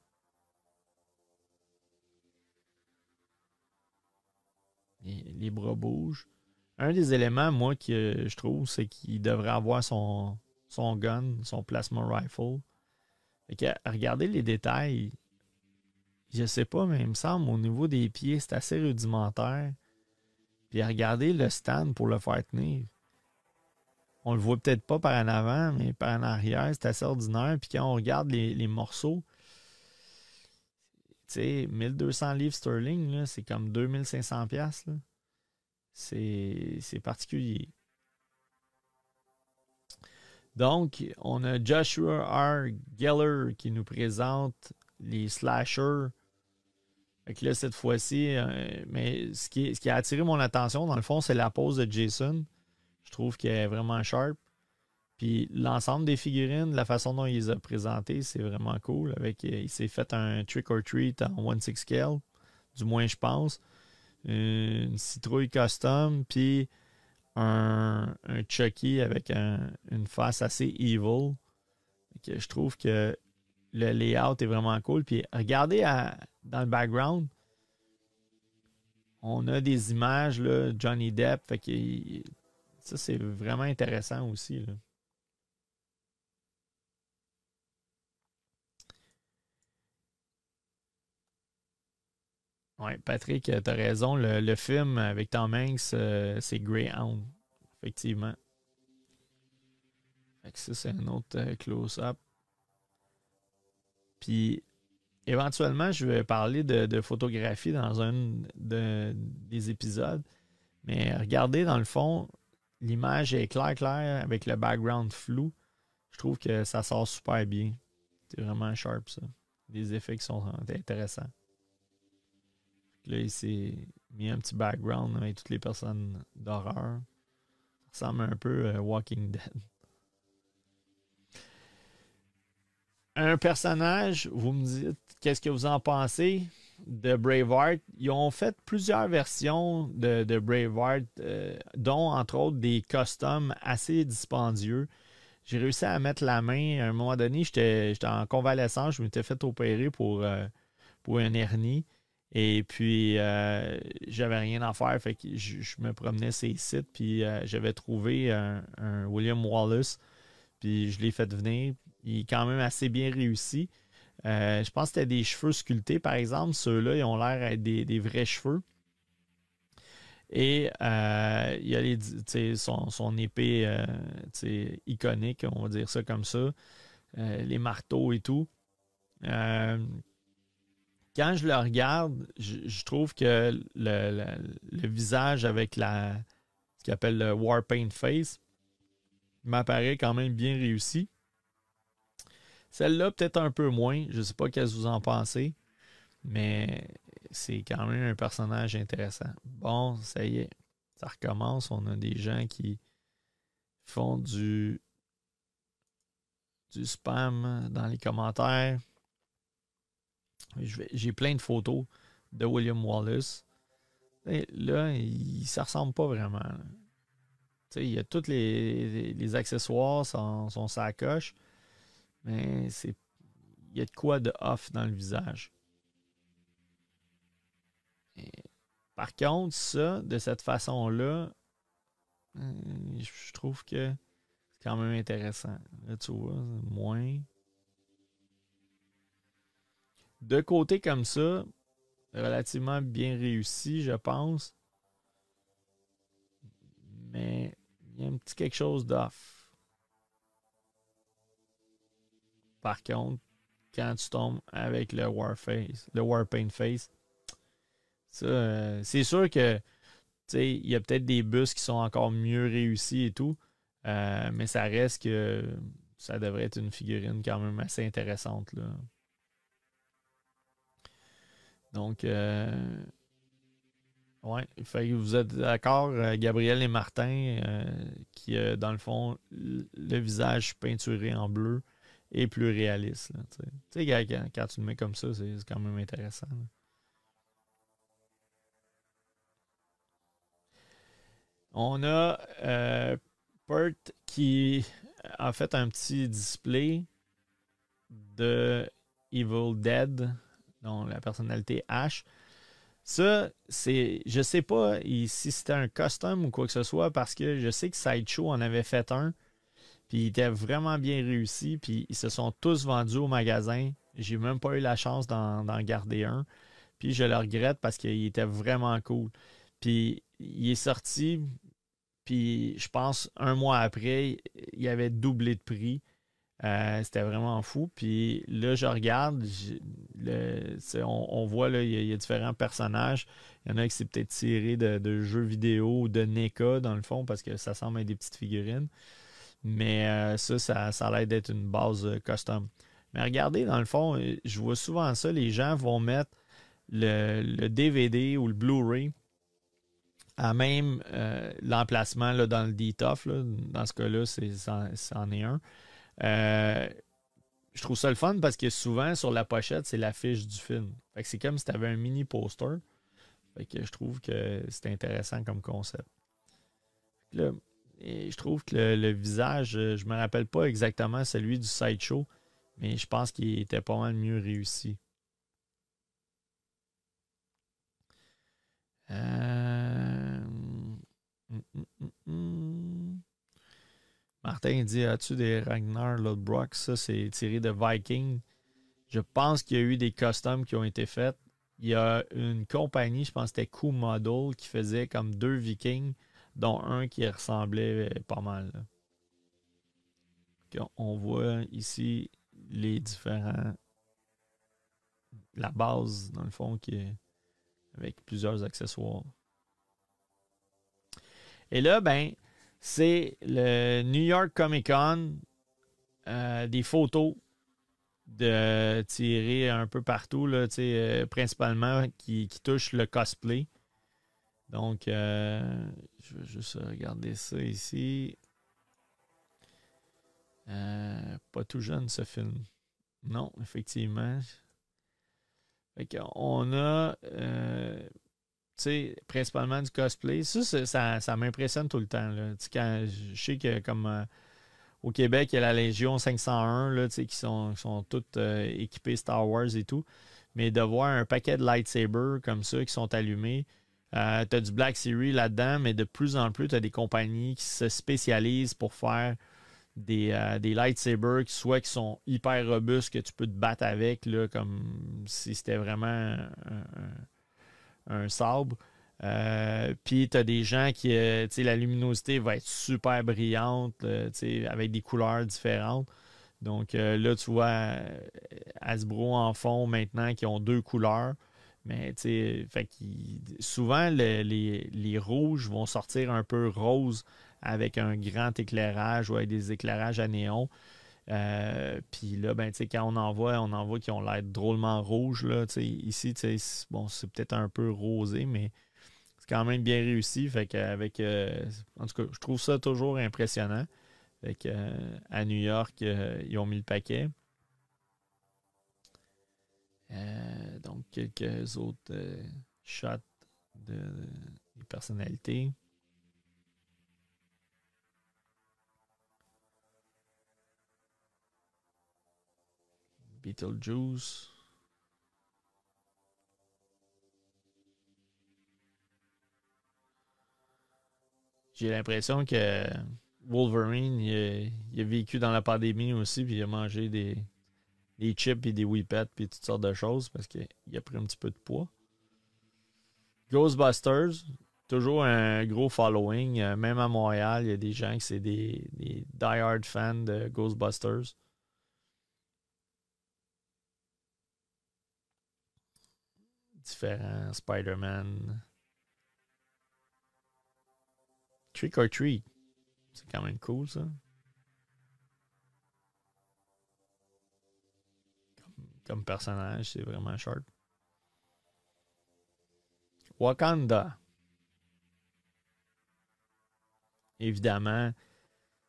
les bras bougent un des éléments, moi, que je trouve, c'est qu'il devrait avoir son, son gun, son plasma rifle. Fait que, regardez les détails. Je sais pas, mais il me semble, au niveau des pieds, c'est assez rudimentaire. Puis regardez le stand pour le faire tenir. On le voit peut-être pas par en avant, mais par en arrière, c'est assez ordinaire. Puis quand on regarde les, les morceaux, tu sais, 1200 livres sterling, c'est comme 2500 piastres. C'est particulier. Donc, on a Joshua R. Geller qui nous présente les slashers. là, cette fois-ci, euh, mais ce qui, ce qui, a attiré mon attention, dans le fond, c'est la pose de Jason. Je trouve qu'elle est vraiment sharp. Puis l'ensemble des figurines, la façon dont il les a présentées, c'est vraiment cool. Avec, euh, il s'est fait un trick or treat en 1-6 scale, du moins je pense une citrouille custom, puis un, un, Chucky avec une face assez evil. Que je trouve que le layout est vraiment cool. Puis regardez dans le background, on a des images, là, Johnny Depp. ça, c'est vraiment intéressant aussi. Là. Oui, Patrick, euh, as raison. Le, film avec Tom Hanks, euh, c'est Greyhound, effectivement. ça, c'est un autre euh, close-up. Puis, éventuellement, je vais parler de, photographie dans un des épisodes. Mais regardez, dans le fond, l'image est claire, claire, avec le background flou. Je trouve que ça sort super bien. C'est vraiment sharp, ça. Des effets qui sont intéressants. Là, il s'est mis un petit background avec toutes les personnes d'horreur. Ça ressemble un peu à Walking Dead. Un personnage, vous me dites, qu'est-ce que vous en pensez de Braveheart? Ils ont fait plusieurs versions de, de Braveheart, euh, dont entre autres des costumes assez dispendieux j'ai réussi à mettre la main. À un moment donné, j'étais en convalescence, je m'étais fait opérer pour, euh, un hernie. Et puis, euh, j'avais rien à faire. Fait que je, me promenais ces sites, puis euh, j'avais trouvé un, William Wallace, puis je l'ai fait venir. Il est quand même assez bien réussi. Euh, je pense que c'était des cheveux sculptés, par exemple. Ceux-là, ils ont l'air d'être des, vrais cheveux. Et il y a les, son, son épée iconique, on va dire ça comme ça, les marteaux et tout quand je le regarde, je, trouve que le, visage avec la ce qu'il appelle le War Paint Face m'apparaît quand même bien réussi. Celle-là, peut-être un peu moins. Je ne sais pas qu'est-ce que vous en pensez. Mais c'est quand même un personnage intéressant. Bon, ça y est. Ça recommence. On a des gens qui font du spam dans les commentaires. J'ai plein de photos de William Wallace. Et là, il, ne ressemble pas vraiment. il y a tous les, accessoires, son, son sacoche, mais c'est il y a de quoi de off dans le visage. par contre, ça, de cette façon-là, euh, je trouve que c'est quand même intéressant. Là, tu vois, moins de côté comme ça, relativement bien réussi, je pense. Mais il y a un petit quelque chose d'off. Par contre, quand tu tombes avec le Warface, le Warpaint Face, euh, c'est sûr que il y a peut-être des bus qui sont encore mieux réussis et tout, euh, mais ça reste que ça devrait être une figurine quand même assez intéressante. Là. Donc, euh, ouais, vous êtes d'accord, euh, Gabriel et Martin, euh, qui, euh, dans le fond, le visage peinturé en bleu est plus réaliste. Tu sais, quand, tu le mets comme ça, c'est quand même intéressant. On a Pert qui a fait un petit display de Evil Dead dont la personnalité H. Ça, c'est, je sais pas si c'était un custom ou quoi que ce soit, parce que je sais que Sideshow en avait fait un, puis il était vraiment bien réussi, puis ils se sont tous vendus au magasin. J'ai même pas eu la chance d'en, garder un, puis je le regrette parce qu'il était vraiment cool. Puis il est sorti, puis je pense un mois après, il avait doublé de prix. Euh, c'était vraiment fou. Puis là, je regarde, on, voit, il y, a différents personnages. Il y en a qui c'est peut-être tiré de, jeux vidéo ou de NECA, dans le fond, parce que ça semble être des petites figurines. Mais euh, ça, ça, a l'air d'être une base euh, custom. Mais regardez, dans le fond, je vois souvent ça, les gens vont mettre le, DVD ou le Blu-ray à même l'emplacement dans le D-Tough Dans ce cas-là, c'en est, un euh, je trouve ça le fun parce que souvent sur la pochette, c'est l'affiche du film. c'est comme si tu avais un mini poster. Fait que je trouve que c'est intéressant comme concept. je trouve que le, visage, euh, je me rappelle pas exactement celui du sideshow, mais je pense qu'il était pas mal mieux réussi. Euh, hum, hum, hum, Martin dit As-tu des Ragnar Lodbrok Ça, c'est tiré de Viking. Je pense qu'il y a eu des customs qui ont été faites. Il y a une compagnie, je pense que c'était Cool Model, qui faisait comme deux Vikings, dont un qui ressemblait pas mal. On voit ici les différents. La base, dans le fond, qui est avec plusieurs accessoires. Et là, ben, c'est le New York Comic Con, euh, des photos de tirer un peu partout, là, euh, principalement qui, qui touchent le cosplay. Donc, euh, je vais juste regarder ça ici. pas tout jeune ce film. Non, effectivement. on a principalement du cosplay. Ça, ça, m'impressionne tout le temps. je sais que comme euh, au Québec, il y a la Légion 501 là, qui sont, sont toutes euh, équipées Star Wars et tout. Mais de voir un paquet de lightsabers comme ça qui sont allumés, euh, tu as du Black Series là-dedans, mais de plus en plus, tu as des compagnies qui se spécialisent pour faire des, des, lightsabers qui soit qui sont hyper robustes que tu peux te battre avec là, comme si c'était vraiment un sabre. Euh, puis tu as des gens qui, euh, tu sais, la luminosité va être super brillante, tu sais, avec des couleurs différentes. Donc euh, là, tu vois Hasbro en fond maintenant qui ont deux couleurs. Mais tu sais, fait souvent les, les, rouges vont sortir un peu rose avec un grand éclairage ou avec des éclairages à néon. Euh, puis là, ben, quand on en voit, on en voit qu'ils ont l'air drôlement rouges Là, ici, bon, c'est peut-être un peu rosé, mais c'est quand même bien réussi. Fait qu'avec, euh, en tout cas, je trouve ça toujours impressionnant. avec euh, à New York, ils ont mis le paquet. donc, quelques autres shots de, de personnalités. Beetlejuice. J'ai l'impression que Wolverine, il a, vécu dans la pandémie aussi, puis il a mangé des, chips et des whippets, puis toutes sortes de choses, parce qu'il a pris un petit peu de poids. Ghostbusters, toujours un gros following. Euh, même à Montréal, il y a des gens qui sont des, des die-hard fans de Ghostbusters. différents Spider-Man. Trick or treat. C'est quand même cool, ça. Comme, personnage, c'est vraiment sharp. Wakanda. Évidemment,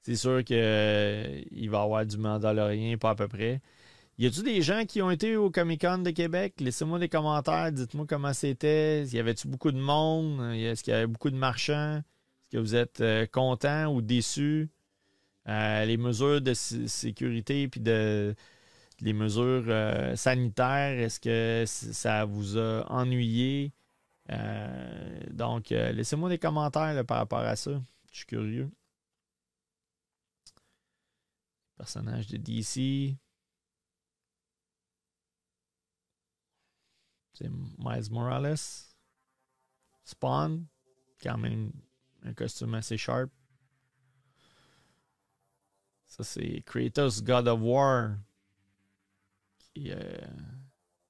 c'est sûr qu'il euh, va avoir du Mandalorian pas à peu près. Y a-tu des gens qui ont été au Comic Con de Québec? Laissez-moi des commentaires, dites-moi comment c'était. Y avait-tu beaucoup de monde? Est-ce qu'il y avait beaucoup de marchands? Est-ce que vous êtes euh, content ou déçu? Euh, les mesures de sécurité puis de les mesures euh, sanitaires, est-ce que ça vous a ennuyé? donc, laissez-moi des commentaires par rapport à ça. Je suis curieux. Personnage de DC. c'est Miles Morales. Spawn, quand même un costume assez sharp. Ça, c'est Kratos God of War. Euh,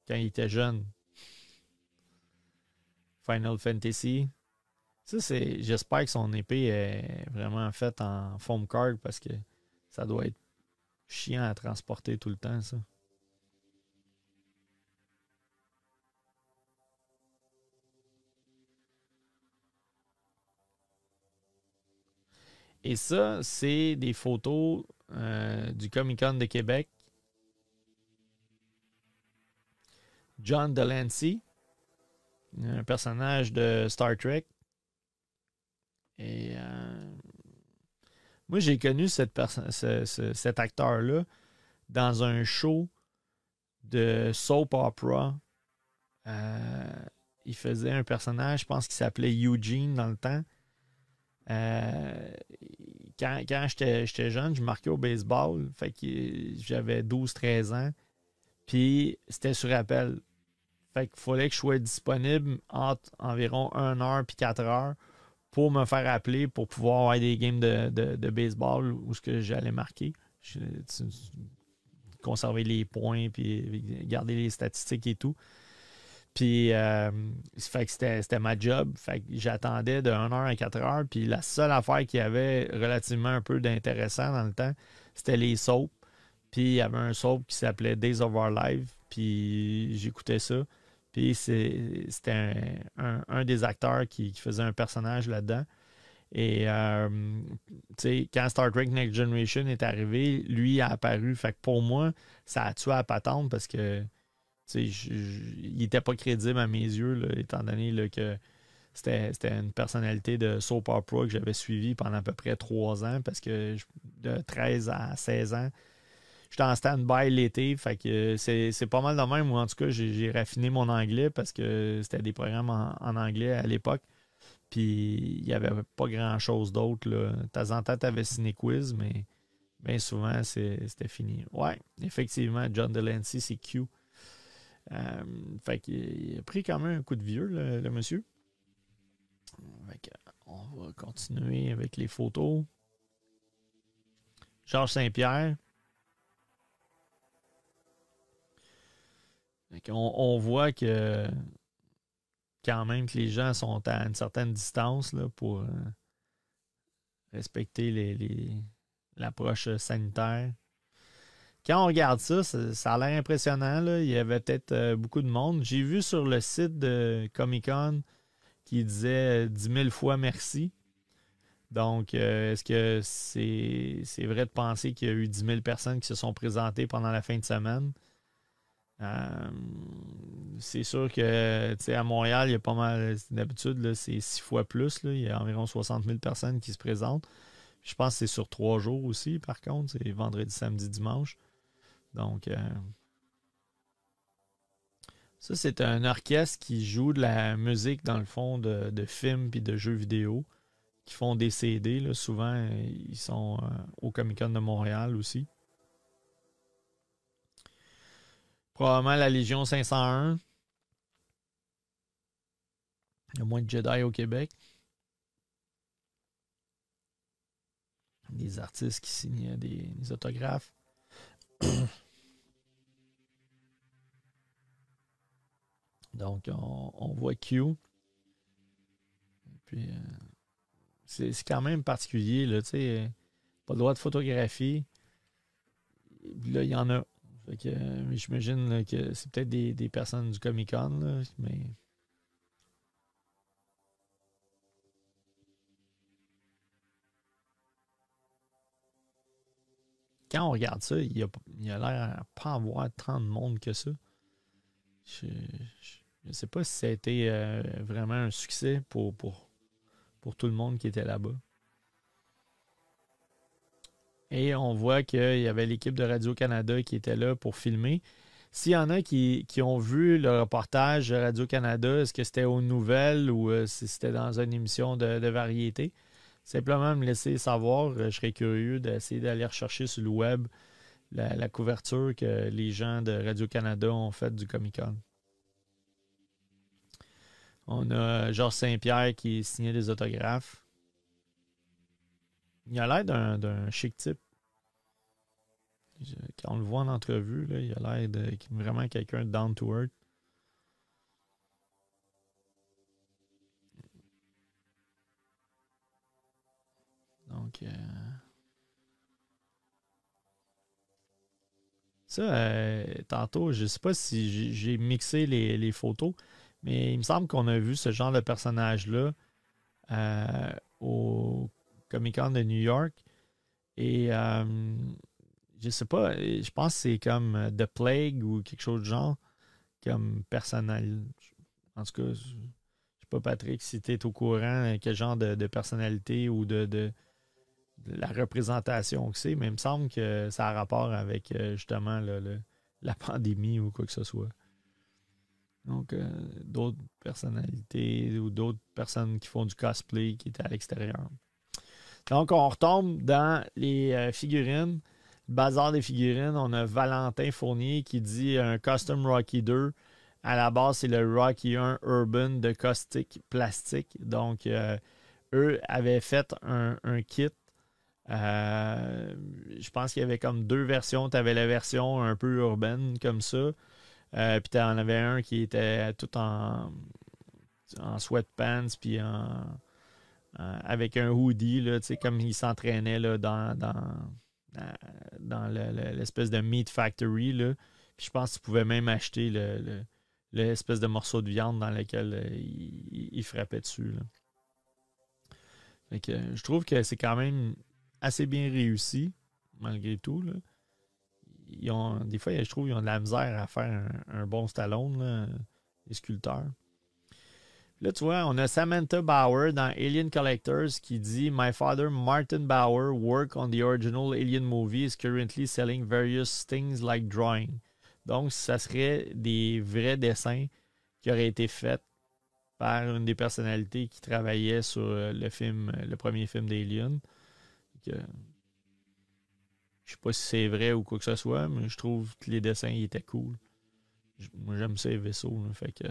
quand il était jeune. Final Fantasy. Ça, c'est. J'espère que son épée est vraiment faite en foam card parce que ça doit être chiant à transporter tout le temps, ça. Et ça, c'est des photos euh, du Comic Con de Québec. John Delancey, un personnage de Star Trek. Et euh, moi, j'ai connu cette personne cet acteur-là dans un show de soap opera. Euh, il faisait un personnage, je pense qu'il s'appelait Eugene dans le temps quand, j'étais jeune, je marquais au baseball. Fait euh, j'avais 12-13 ans. Puis c'était sur appel. Fait fallait que je sois disponible entre environ 1 heure puis 4 heures pour me faire appeler pour pouvoir avoir des games de, baseball où ce que j'allais marquer. conserver les points puis garder les statistiques et tout. Puis, euh, fait que c'était ma job. Fait que j'attendais de 1h à 4h. Puis, la seule affaire qu'il y avait relativement un peu d'intéressant dans le temps, c'était les soaps. Puis, il y avait un soap qui s'appelait Days of Our Life. Puis, j'écoutais ça. Puis, c'était un, des acteurs qui, faisait un personnage là-dedans. Et, euh, tu sais, quand Star Trek Next Generation est arrivé, lui a apparu. Fait que pour moi, ça a tué à patente parce que il n'était pas crédible à mes yeux, étant donné que c'était une personnalité de soap Pro que j'avais suivie pendant à peu près trois ans, parce que de 13 à 16 ans, j'étais en stand-by l'été. Fait que c'est pas mal de même. Moi, en tout cas, j'ai raffiné mon anglais parce que c'était des programmes en, anglais à l'époque. Puis il n'y avait pas grand-chose d'autre. De temps en temps, tu avais Ciné-Quiz, mais bien souvent, c'était fini. Ouais, effectivement, John Delancey, c'est Q. Il euh, fait qu'il a pris quand même un coup de vieux, le, monsieur. on va continuer avec les photos. Georges Saint-Pierre. On, voit que quand même que les gens sont à une certaine distance là, pour euh, respecter l'approche les, sanitaire quand on regarde ça, ça, a l'air impressionnant. Il y avait peut-être euh, beaucoup de monde. J'ai vu sur le site de Comic Con qui disait 10 euh, 000 fois merci. Donc, euh, est-ce que c'est, vrai de penser qu'il y a eu 10 000 personnes qui se sont présentées pendant la fin de semaine? c'est sûr que à Montréal, il y a pas mal. D'habitude, c'est six fois plus. il y a environ 60 000 personnes qui se présentent. Je pense que c'est sur trois jours aussi, par contre. C'est vendredi, samedi, dimanche. Donc, euh, ça, c'est un orchestre qui joue de la musique, dans le fond, de, films puis de jeux vidéo, qui font des CD. souvent, ils sont euh, au Comic-Con de Montréal aussi. Probablement la Légion 501. le y moins de Jedi au Québec. Des artistes qui signent des autographes. Donc, on, voit Q. Puis, euh, c'est quand même particulier, là, tu sais. Euh, pas le droit de photographie. Puis là, il y en a. que, euh, j'imagine que c'est peut-être des, personnes du Comic Con, mais. Quand on regarde ça, il a, il l'air à pas avoir tant de monde que ça. je... Je ne sais pas si ça a été euh, vraiment un succès pour, pour, pour tout le monde qui était là-bas. Et on voit qu'il y avait l'équipe de Radio-Canada qui était là pour filmer. S'il y en a qui, ont vu le reportage de Radio-Canada, est-ce que c'était aux nouvelles ou euh, si c'était dans une émission de, de, variété? Simplement me laisser savoir. Euh, je serais curieux d'essayer d'aller rechercher sur le web la, la couverture que les gens de Radio-Canada ont faite du Comic-Con. On a euh, Georges Saint-Pierre qui signait des autographes. Il a l'air d'un chic type. Quand on le voit en entrevue, il a l'air de vraiment quelqu'un down to earth. Donc, euh, ça, euh, tantôt, je sais pas si j'ai mixé les photos. Mais il me semble qu'on a vu ce genre de personnage-là euh, au Comic Con de New York. Et je euh, je sais pas, je pense que c'est comme euh, The Plague ou quelque chose de genre, comme personnel. En tout cas, je sais pas, Patrick, si tu es au courant, quel genre de, personnalité ou de, la représentation que c'est, mais il me semble que ça a rapport avec justement la pandémie ou quoi que ce soit. Donc, euh, d'autres personnalités ou d'autres personnes qui font du cosplay qui étaient à l'extérieur. Donc, on retombe dans les euh, figurines. Le bazar des figurines, on a Valentin Fournier qui dit euh, un Custom Rocky 2. À la base, c'est le Rocky 1 Urban de caustique plastique. Donc, eux avaient fait un, kit. je pense qu'il y avait comme deux versions. Tu avais la version un peu urbaine comme ça. Euh, puis puis en avais un qui était tout en, en sweatpants, puis avec un hoodie, là, comme il s'entraînait là, dans, l'espèce de meat factory. Là. Puis je pense qu'il pouvait même acheter l'espèce de morceau de viande dans lequel euh, il, frappait dessus. Là. Euh, je trouve que c'est quand même assez bien réussi, malgré tout. Là des fois, je trouve, qu'ils ont de la misère à faire un, bon Stallone, les sculpteurs. Là, tu vois, on a Samantha Bauer dans Alien Collectors qui dit My father, Martin Bauer, work on the original Alien movie, is currently selling various things like drawing. Donc, ça serait des vrais dessins qui auraient été faits par une des personnalités qui travaillait sur euh, le film, euh, le premier film d'Alien. Je sais pas si c'est vrai ou quoi que ce soit, mais je trouve que les dessins étaient cool. Moi, j'aime ces vaisseaux. fait que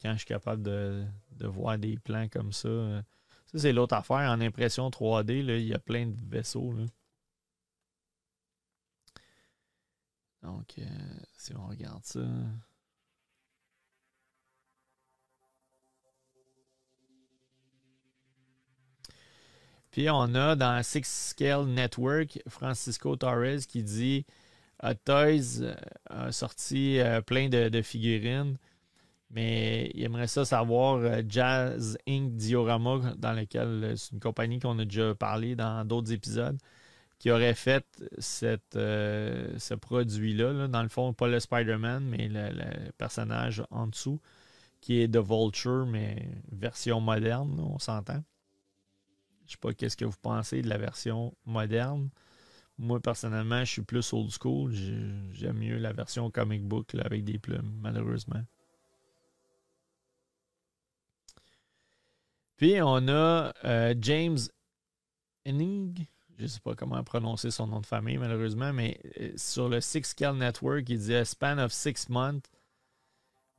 quand je suis capable de, voir des plans comme ça, euh, ça c'est l'autre affaire. En impression 3D, il y a plein de vaisseaux. Donc, euh, si on regarde ça. Puis on a dans Six Scale Network Francisco Torres qui dit Toys euh, a sorti euh, plein de, figurines, mais il aimerait ça savoir euh, Jazz Inc. Diorama, dans lequel c'est une compagnie qu'on a déjà parlé dans d'autres épisodes, qui aurait fait cette, ce produit-là. dans le fond, pas le Spider-Man, mais le, le, personnage en dessous, qui est The Vulture, mais version moderne, on s'entend. Je sais pas qu'est-ce que vous pensez de la version moderne. Moi, personnellement, je suis plus old school. J'aime mieux la version comic book avec des plumes, malheureusement. Puis on a euh, James Henning. Je ne sais pas comment prononcer son nom de famille, malheureusement, mais euh, sur le Six Scale Network, il dit Span of Six Months.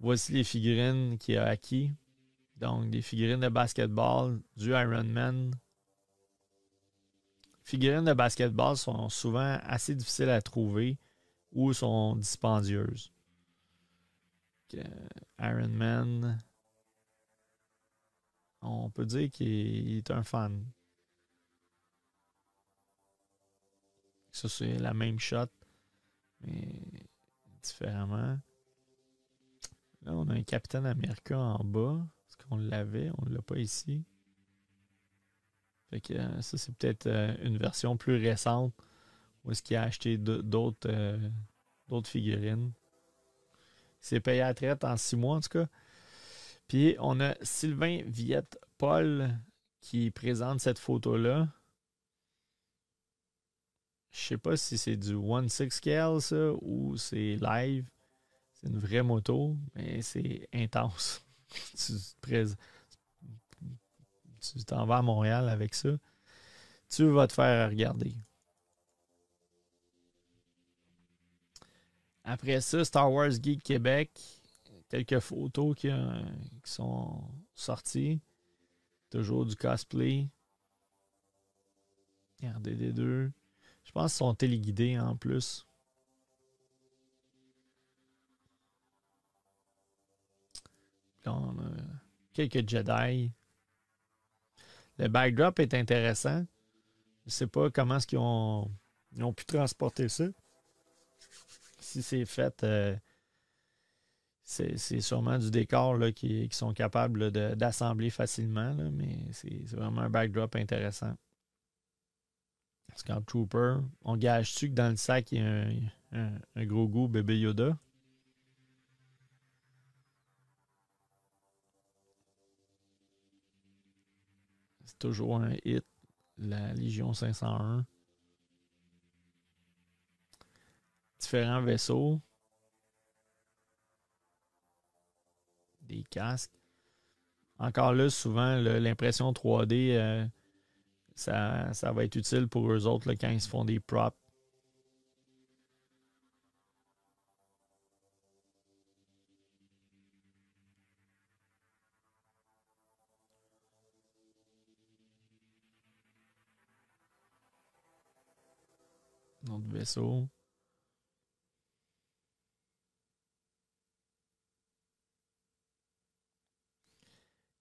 Voici les figurines qu'il a acquis. Donc, des figurines de basketball, du Iron Man, figurines de basketball sont souvent assez difficiles à trouver ou sont dispendieuses. Iron Man, on peut dire qu'il est un fan. Ça, c'est la même shot, mais différemment. Là, on a un Capitaine America en bas. Est-ce qu'on l'avait? On ne l'a pas ici. Euh, ça, c'est peut-être euh, une version plus récente où est-ce qu'il a acheté euh, d'autres figurines. C'est payé à la traite en six mois, en tout cas. Puis, on a Sylvain Viette-Paul qui présente cette photo-là. Je ne sais pas si c'est du one 6 scale, ça, ou c'est live. C'est une vraie moto, mais c'est intense. tu te tu t'en vas à Montréal avec ça, tu vas te faire regarder. Après ça, Star Wars Geek Québec, quelques photos qui, euh, sont sorties. Toujours du cosplay. rdd deux Je pense qu'ils sont téléguidés en plus. quelques Jedi le backdrop est intéressant. Je ne sais pas comment ce qu'ils ont, ils ont pu transporter ça. Si c'est fait, euh, c'est sûrement du décor là, qui, sont capables d'assembler facilement, mais c'est vraiment un backdrop intéressant. Scout Trooper, on gage-tu que dans le sac, il y a un gros goût bébé Yoda? toujours un hit. La Légion 501. Différents vaisseaux. Des casques. Encore là, souvent, l'impression 3D, euh, ça, ça, va être utile pour eux autres quand ils se font des props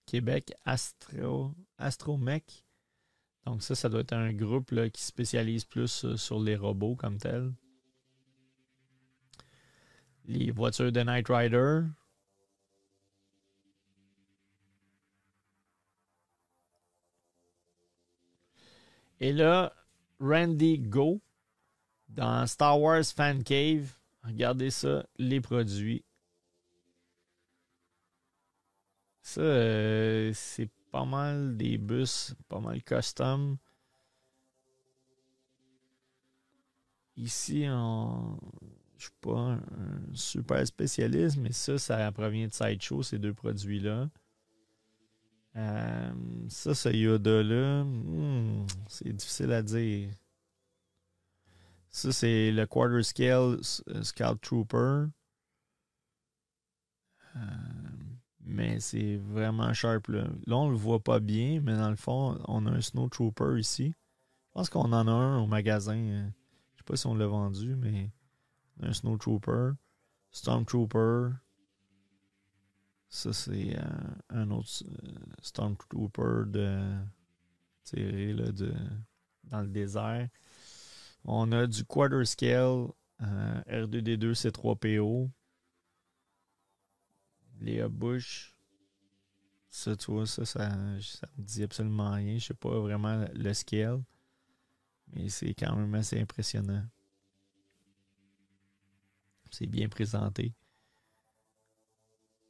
Québec Astro, Astromech. Donc ça, ça doit être un groupe qui spécialise plus euh, sur les robots comme tel. Les voitures de Night Rider. Et là, Randy Go, dans Star Wars Fan Cave, regardez ça, les produits. Ça, euh, c'est pas mal des bus, pas mal custom. Ici, je je suis pas un, super spécialiste, mais ça, ça provient de Sideshow, ces deux produits-là. Euh, ça, ce Yoda-là, hmm, c'est difficile à dire. Ça, c'est le Quarter Scale euh, Scout Trooper. Euh, mais c'est vraiment sharp. Là. là, on le voit pas bien, mais dans le fond, on a un Snow Trooper ici. Je pense qu'on en a un au magasin. Euh, je sais pas si on l'a vendu, mais un Snow Trooper. trooper. Ça, c'est un, autre storm trooper de tiré de, dans le désert. On a du quarter scale, euh, R2D2, C3PO. Léa Bush. Ça, tu vois, ça, ça, ça me dit absolument rien. Je sais pas vraiment le scale. Mais c'est quand même assez impressionnant. C'est bien présenté.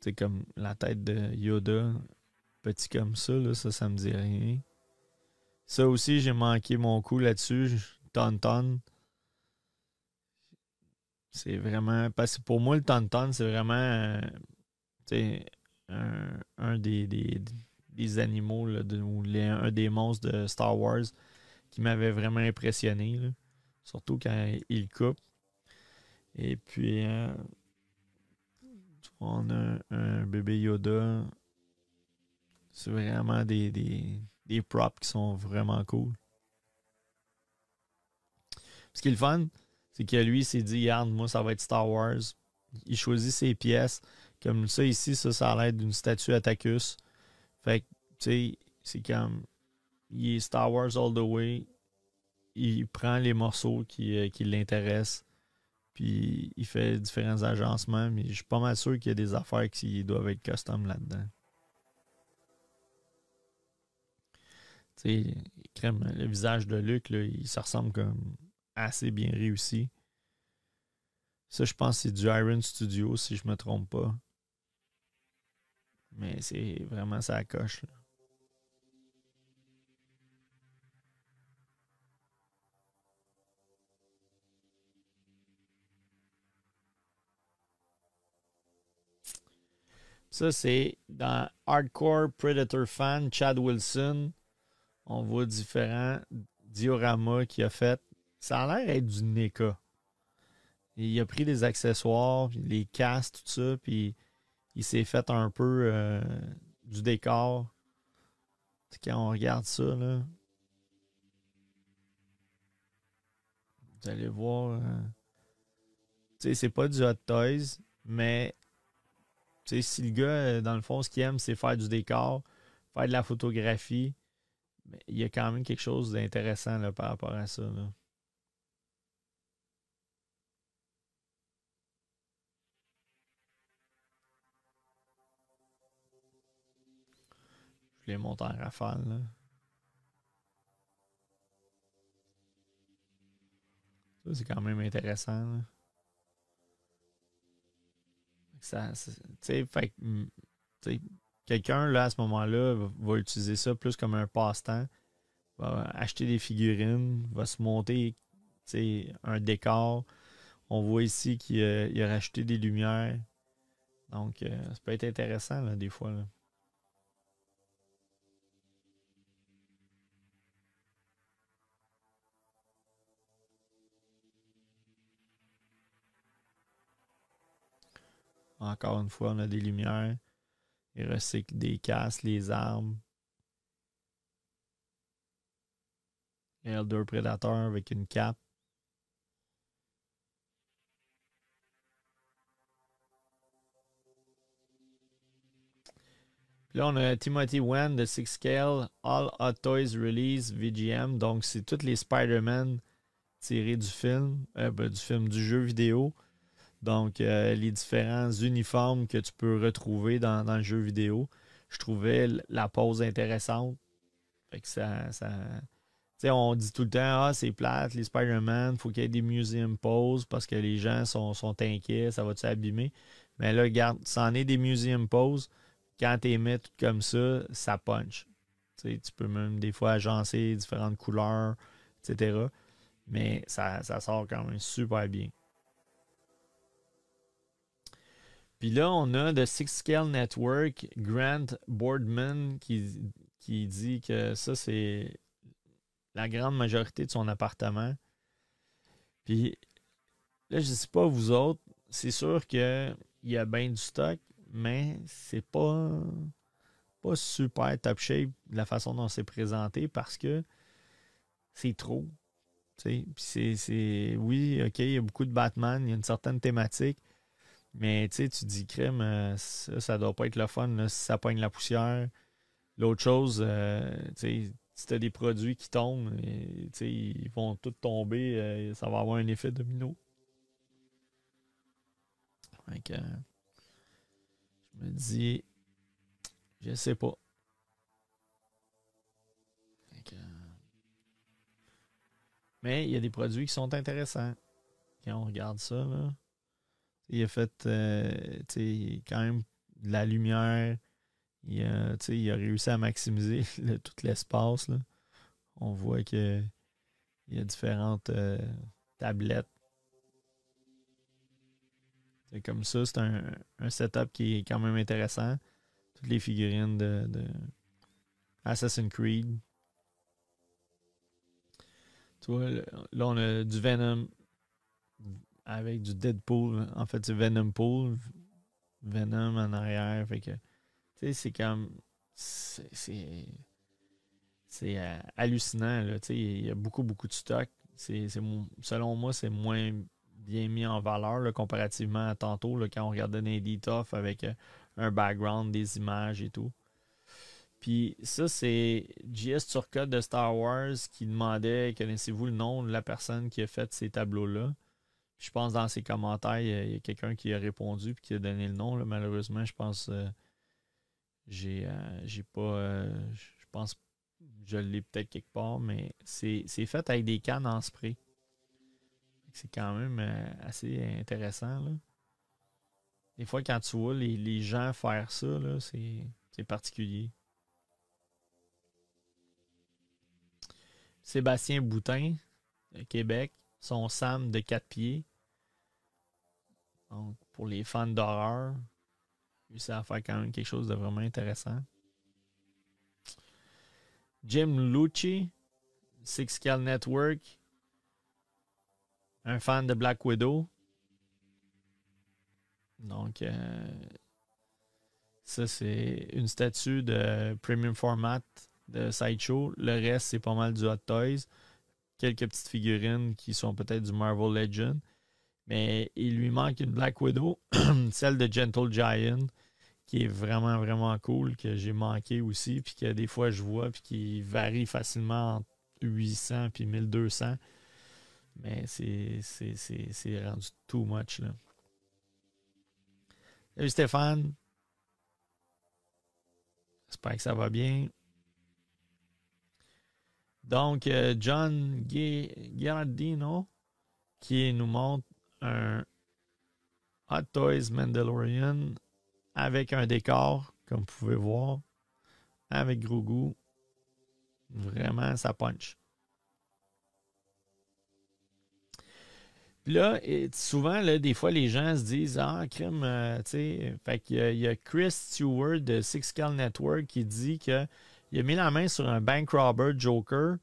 C'est comme la tête de Yoda, petit comme ça, là, ça, ça me dit rien. Ça aussi, j'ai manqué mon coup là-dessus tonton, c'est vraiment. Parce pour moi, le tonton, c'est vraiment c'est euh, un, des, animaux, de, ou les, un des monstres de Star Wars qui m'avait vraiment impressionné. surtout quand il coupe. Et puis, euh, on a un, bébé Yoda. C'est vraiment des, des, des props qui sont vraiment cool. Ce qui est le fun, c'est que lui, il s'est dit, regarde, moi, ça va être Star Wars. Il choisit ses pièces. Comme ça, ici, ça, ça a l'air d'une statue Atacus. Fait que, tu sais, c'est comme. Il est Star Wars all the way. Il prend les morceaux qui, euh, qui l'intéressent. Puis il fait différents agencements. Mais je suis pas mal sûr qu'il y a des affaires qui doivent être custom là-dedans. Tu sais, crème, le visage de Luc, il se ressemble comme assez bien réussi. Ça, je pense c'est du Iron Studio, si je me trompe pas. Mais c'est vraiment ça coche. Ça, c'est dans Hardcore Predator Fan, Chad Wilson. On voit différents dioramas qu'il a fait ça a l'air d'être du NECA. il a pris des accessoires, les casques, tout ça, puis il s'est fait un peu euh, du décor. Quand on regarde ça, là, vous allez voir. Euh, tu sais, c'est pas du Hot Toys, mais tu sais, si le gars, euh, dans le fond, ce qu'il aime, c'est faire du décor, faire de la photographie, il y a quand même quelque chose d'intéressant par rapport à ça. Là. les montants rafales c'est quand même intéressant. Ça, fait mm, quelqu'un, là, à ce moment-là, va, utiliser ça plus comme un passe-temps. Va acheter des figurines, va se monter un décor. On voit ici qu'il euh, a, racheté des lumières. Donc, euh, ça peut être intéressant, des fois. Encore une fois, on a des lumières. Il recycle des casques, les armes. Elder Predator avec une cape. Puis là, on a Timothy Wen de Six Scale, All Hot Toys Release, VGM. Donc, c'est tous les Spider-Man tirés du film, euh, ben, du film du jeu vidéo. Donc, euh, les différents uniformes que tu peux retrouver dans, le jeu vidéo, je trouvais la pose intéressante. Fait que ça. on dit tout le temps, ah, c'est plate, les Spider-Man, il faut qu'il y ait des museum poses parce que les gens sont, inquiets, ça va-tu abîmer? Mais là, regarde, c'en est des museum poses. Quand tu mets tout comme ça, ça punch. tu peux même des fois agencer différentes couleurs, etc. Mais ça sort quand même super bien. Puis là, on a de Six Scale Network, Grant Boardman, qui, dit que ça, c'est la grande majorité de son appartement. Puis là, je ne sais pas vous autres, c'est sûr qu'il y a bien du stock, mais c'est pas, pas super top shape la façon dont c'est présenté parce que c'est trop. c'est, oui, OK, il y a beaucoup de Batman, il y a une certaine thématique, mais tu sais, tu dis crème, euh, ça, doit pas être le fun ça pogne la poussière. L'autre chose, euh, tu si tu as des produits qui tombent, et, ils vont tous tomber, euh, ça va avoir un effet domino. Donc, je me dis, je sais pas. mais il y a des produits qui sont intéressants. Quand on regarde ça, il a fait euh, quand même de la lumière. Il a, réussi à maximiser tout l'espace. On voit que il y a différentes euh, tablettes. C'est comme ça, c'est un, un, setup qui est quand même intéressant. Toutes les figurines de, de Assassin's Creed. Tu vois, là, on a du Venom, avec du Deadpool. En fait, du Venom Pool. Venom en arrière. Fait que, tu sais, c'est comme. C'est. C'est euh, hallucinant, là. Tu sais, il y a beaucoup, beaucoup de stock. C'est, selon moi, c'est moins bien mis en valeur là, comparativement à tantôt, là, quand on regardait des Tough avec euh, un background, des images et tout. Puis ça, c'est J.S. Turcotte de Star Wars qui demandait connaissez-vous le nom de la personne qui a fait ces tableaux-là je pense dans ses commentaires, il y a, quelqu'un qui a répondu et qui a donné le nom. Malheureusement, je pense que euh, euh, j'ai pas. Euh, je pense je l'ai peut-être quelque part, mais c'est fait avec des cannes en spray. C'est quand même assez intéressant. Là. Des fois, quand tu vois les, les gens faire ça, c'est particulier. Sébastien Boutin, Québec son Sam de 4 pieds. Donc, pour les fans d'horreur, ça va faire quand même quelque chose de vraiment intéressant. Jim Lucci, Six Network, un fan de Black Widow. Donc, euh, ça, c'est une statue de premium format de Sideshow. Le reste, c'est pas mal du Hot Toys quelques petites figurines qui sont peut-être du Marvel Legend. Mais il lui manque une Black Widow, celle de Gentle Giant, qui est vraiment, vraiment cool, que j'ai manqué aussi, puis que des fois je vois, puis qui varie facilement entre 800 puis 1200. Mais c'est rendu too much, là. Salut Stéphane. J'espère que ça va bien. Donc, euh, John Giardino qui nous montre un Hot Toys Mandalorian avec un décor, comme vous pouvez voir, avec Grogu. Vraiment, ça punch. Puis là, souvent, là, des fois, les gens se disent Ah, crime, euh, tu sais. Fait qu'il euh, y, a Chris Stewart de Six Cal Network qui dit que il a mis la main sur un bank robber Joker,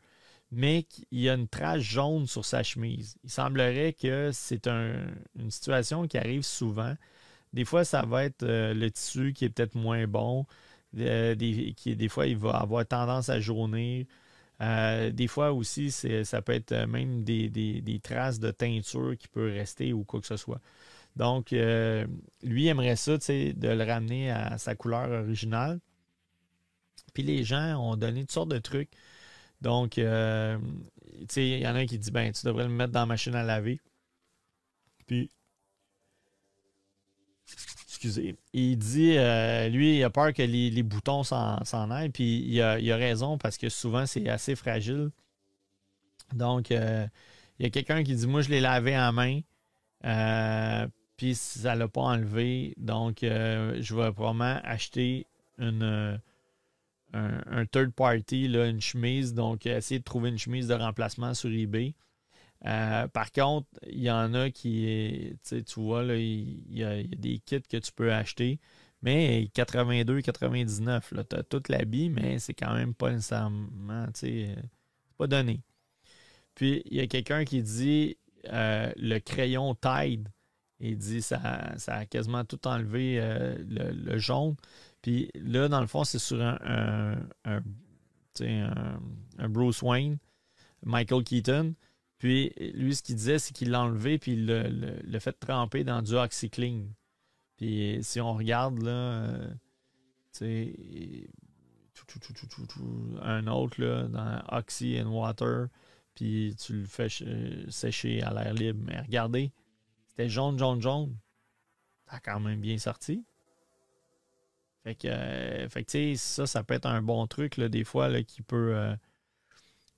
mais il y a une trace jaune sur sa chemise. Il semblerait que c'est une situation qui arrive souvent. Des fois, ça va être euh, le tissu qui est peut-être moins bon. Euh, des, qui, des fois, il va avoir tendance à jaunir. Euh, des fois aussi, ça peut être même des, traces de teinture qui peuvent rester ou quoi que ce soit. Donc, lui aimerait ça, de le ramener à sa couleur originale. Puis les gens ont donné toutes sortes de trucs. Donc, euh, tu sais, il y en a un qui dit, ben, tu devrais le mettre dans la machine à laver. Puis, excusez, il dit, euh, lui, il a peur que les, boutons s'en aillent. Puis, il a, raison parce que souvent, c'est assez fragile. Donc, euh, il y a quelqu'un qui dit, moi, je l'ai lavé en main. puis, ça ne l'a pas enlevé. Donc, je vais probablement acheter une un, third party, une chemise. Donc, euh, essayer de trouver une chemise de remplacement sur eBay. Euh, par contre, il y en a qui, tu vois, il y, a des kits que tu peux acheter, mais 82, 99, tu as toute l'habit, mais c'est quand même pas nécessairement, euh, c'est pas donné. Puis, il y a quelqu'un qui dit le crayon Tide. Il dit ça, ça a quasiment tout enlevé le, jaune. Puis là, dans le fond, c'est sur un, un, un, Bruce Wayne, Michael Keaton. Puis lui, ce qu'il disait, c'est qu'il l'a enlevé puis il l'a fait tremper dans du OxyClean. Puis si on regarde, là, euh, tu sais, un autre, là, dans Oxy and Water, puis tu le fais euh, sécher à l'air libre. Mais regardez, c'était jaune, jaune, jaune. Ça a quand même bien sorti. Fait que, euh, ça, ça peut être un bon truc, des fois, là, qui peut, euh,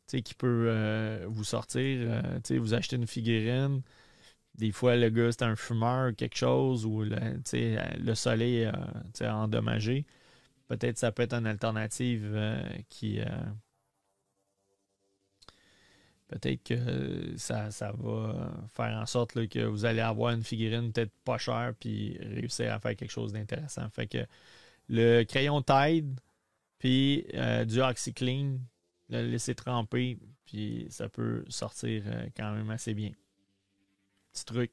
qui peut euh, vous sortir. vous achetez une figurine. Des fois, le gars, c'est un fumeur ou quelque chose, ou le, soleil a endommagé. Peut-être ça peut être une alternative qui. peut-être que ça, va faire en sorte que vous allez avoir une figurine peut-être pas chère puis réussir à faire quelque chose d'intéressant. Fait que le crayon Tide, puis euh, du OxyClean, le laisser tremper, puis ça peut sortir euh, quand même assez bien. Petit truc.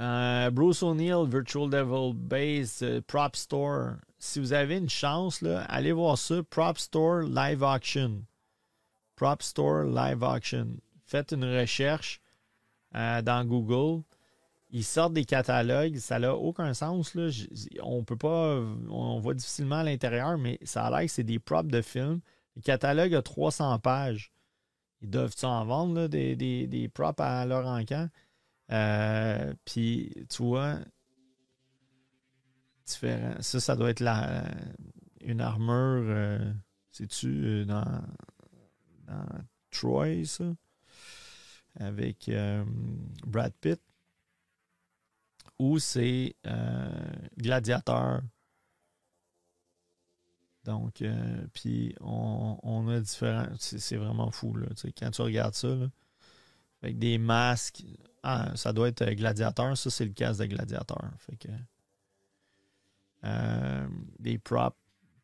Euh, Bruce O'Neill, Virtual Devil Base, Prop Store. Si vous avez une chance, là, allez voir ça. Prop Store Live Auction. Prop Store Live Auction. Faites une recherche dans Google ils sortent des catalogues, ça n'a aucun sens. Là. on peut pas, on voit difficilement à l'intérieur, mais ça a l'air que c'est des props de films. Le catalogue a 300 pages. Ils doivent-tu en vendre des, des, des, props à leur encamp? Euh, puis, tu vois, Ça, ça doit être la, une armure, euh, sais-tu, euh, dans, dans Troy, ça, avec Brad Pitt ou c'est euh, Gladiateur. Donc, euh, puis on, a différents. C'est vraiment fou, là. Quand tu regardes ça, là, avec des masques. Ah, ça doit être euh, Gladiateur. Ça, c'est le casque de gladiateurs. Fait que. des props,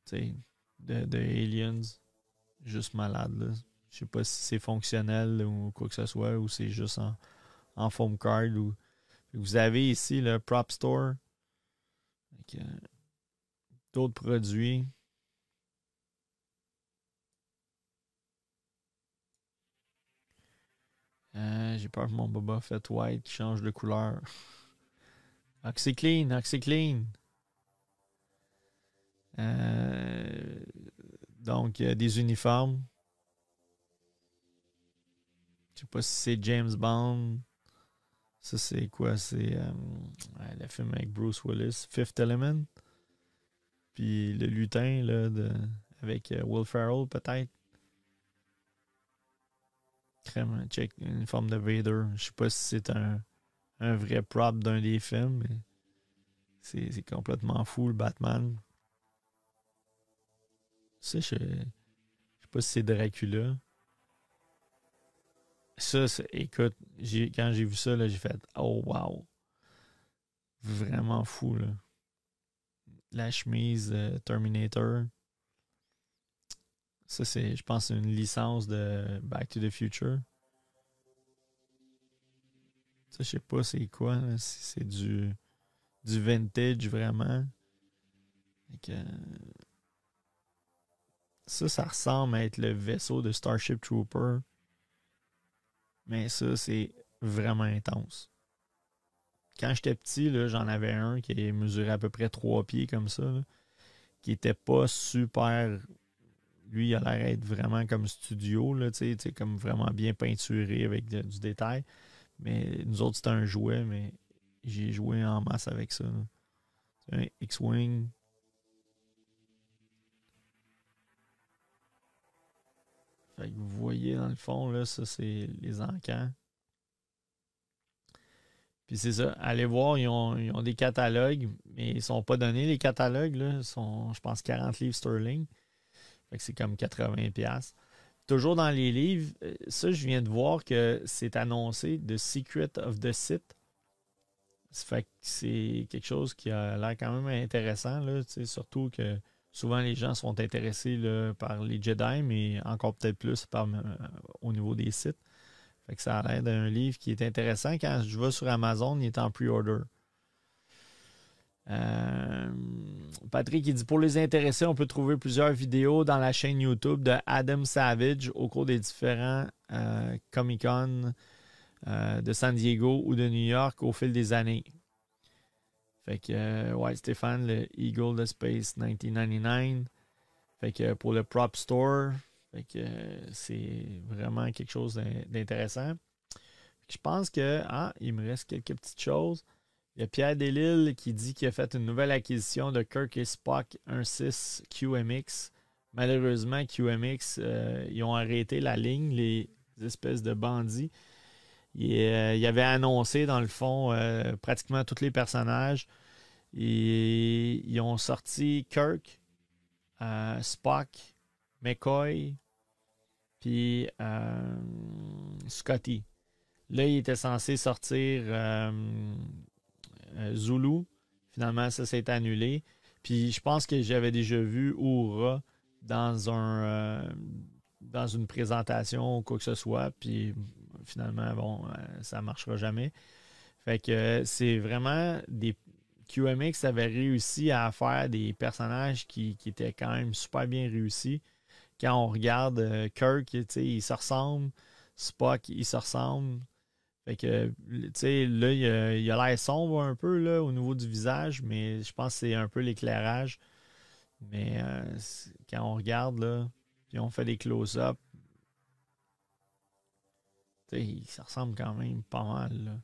tu de, de, Aliens. Juste malade, là. Je sais pas si c'est fonctionnel ou quoi que ce soit, ou c'est juste en, en foam card ou vous avez ici le Prop Store. Euh, d'autres produits. Euh, j'ai peur que mon Boba fait White change de couleur. clean OxyClean. clean euh, donc, des uniformes. Je sais pas si c'est James Bond. Ça, c'est quoi? C'est euh, le film avec Bruce Willis, Fifth Element. Puis le lutin, là, de, avec euh, Will Ferrell, peut-être. Crème, check, une forme de Vader. Je sais pas si c'est un, un vrai prop d'un des films, mais c'est complètement fou, le Batman. Ça, je, je sais pas si c'est Dracula. Ça, écoute, quand j'ai vu ça, j'ai fait Oh wow! Vraiment fou, là. La chemise Terminator. Ça, c'est, je pense, une licence de Back to the Future. Ça, je sais pas c'est quoi, si c'est du, du vintage vraiment. ça, ça ressemble à être le vaisseau de Starship Trooper mais ça, c'est vraiment intense. Quand j'étais petit, j'en avais un qui mesurait à peu près trois pieds comme ça, qui était pas super. Lui, il a l'air d'être vraiment comme studio, là, comme vraiment bien peinturé avec du détail. Mais nous autres, c'était un jouet, mais j'ai joué en masse avec ça. X-Wing, vous voyez dans le fond, là, ça c'est les encans. Puis c'est ça, allez voir, ils ont, des catalogues, mais ils ne sont pas donnés les catalogues. Ils sont, je pense, 40 livres sterling. c'est comme 80$. Toujours dans les livres, euh, ça, je viens de voir que c'est annoncé The Secret of the Sith. fait que c'est quelque chose qui a l'air quand même intéressant, là, surtout que souvent les gens sont intéressés par les Jedi, mais encore peut-être plus par, euh, au niveau des sites. Fait que ça a l'air d'un livre qui est intéressant. Quand je vais sur Amazon, il est en pre-order. Euh, Patrick, dit pour les intéressés, on peut trouver plusieurs vidéos dans la chaîne YouTube de Adam Savage au cours des différents euh, Comic-Con de San Diego ou de New York au fil des années. Fait que, euh, ouais, Stéphane, le Eagle de Space 1999. Fait que pour le Prop Store, euh, c'est vraiment quelque chose d'intéressant. Je pense que, ah, il me reste quelques petites choses. Il y a Pierre Delille qui dit qu'il a fait une nouvelle acquisition de Kirk et Spock 1.6 QMX. Malheureusement, QMX, euh, ils ont arrêté la ligne, les espèces de bandits. Il, y avait annoncé, dans le fond, pratiquement tous les personnages. Ils, ont sorti Kirk, euh, Spock, McCoy, puis euh, Scotty. Là, ils était censé sortir euh, Zulu. Finalement, ça s'est annulé. Puis je pense que j'avais déjà vu Oura dans un dans une présentation ou quoi que ce soit. Puis finalement, bon, ça ne marchera jamais. Fait que c'est vraiment des, QMX avait réussi à faire des personnages qui, étaient quand même super bien réussis. Quand on regarde euh, Kirk, il se ressemble. Spock, il se ressemble. Fait que, tu là, il a, a l'air sombre un peu là, au niveau du visage, mais je pense que c'est un peu l'éclairage. Mais euh, quand on regarde, là, puis on fait des close-up, il se ressemble quand même pas mal.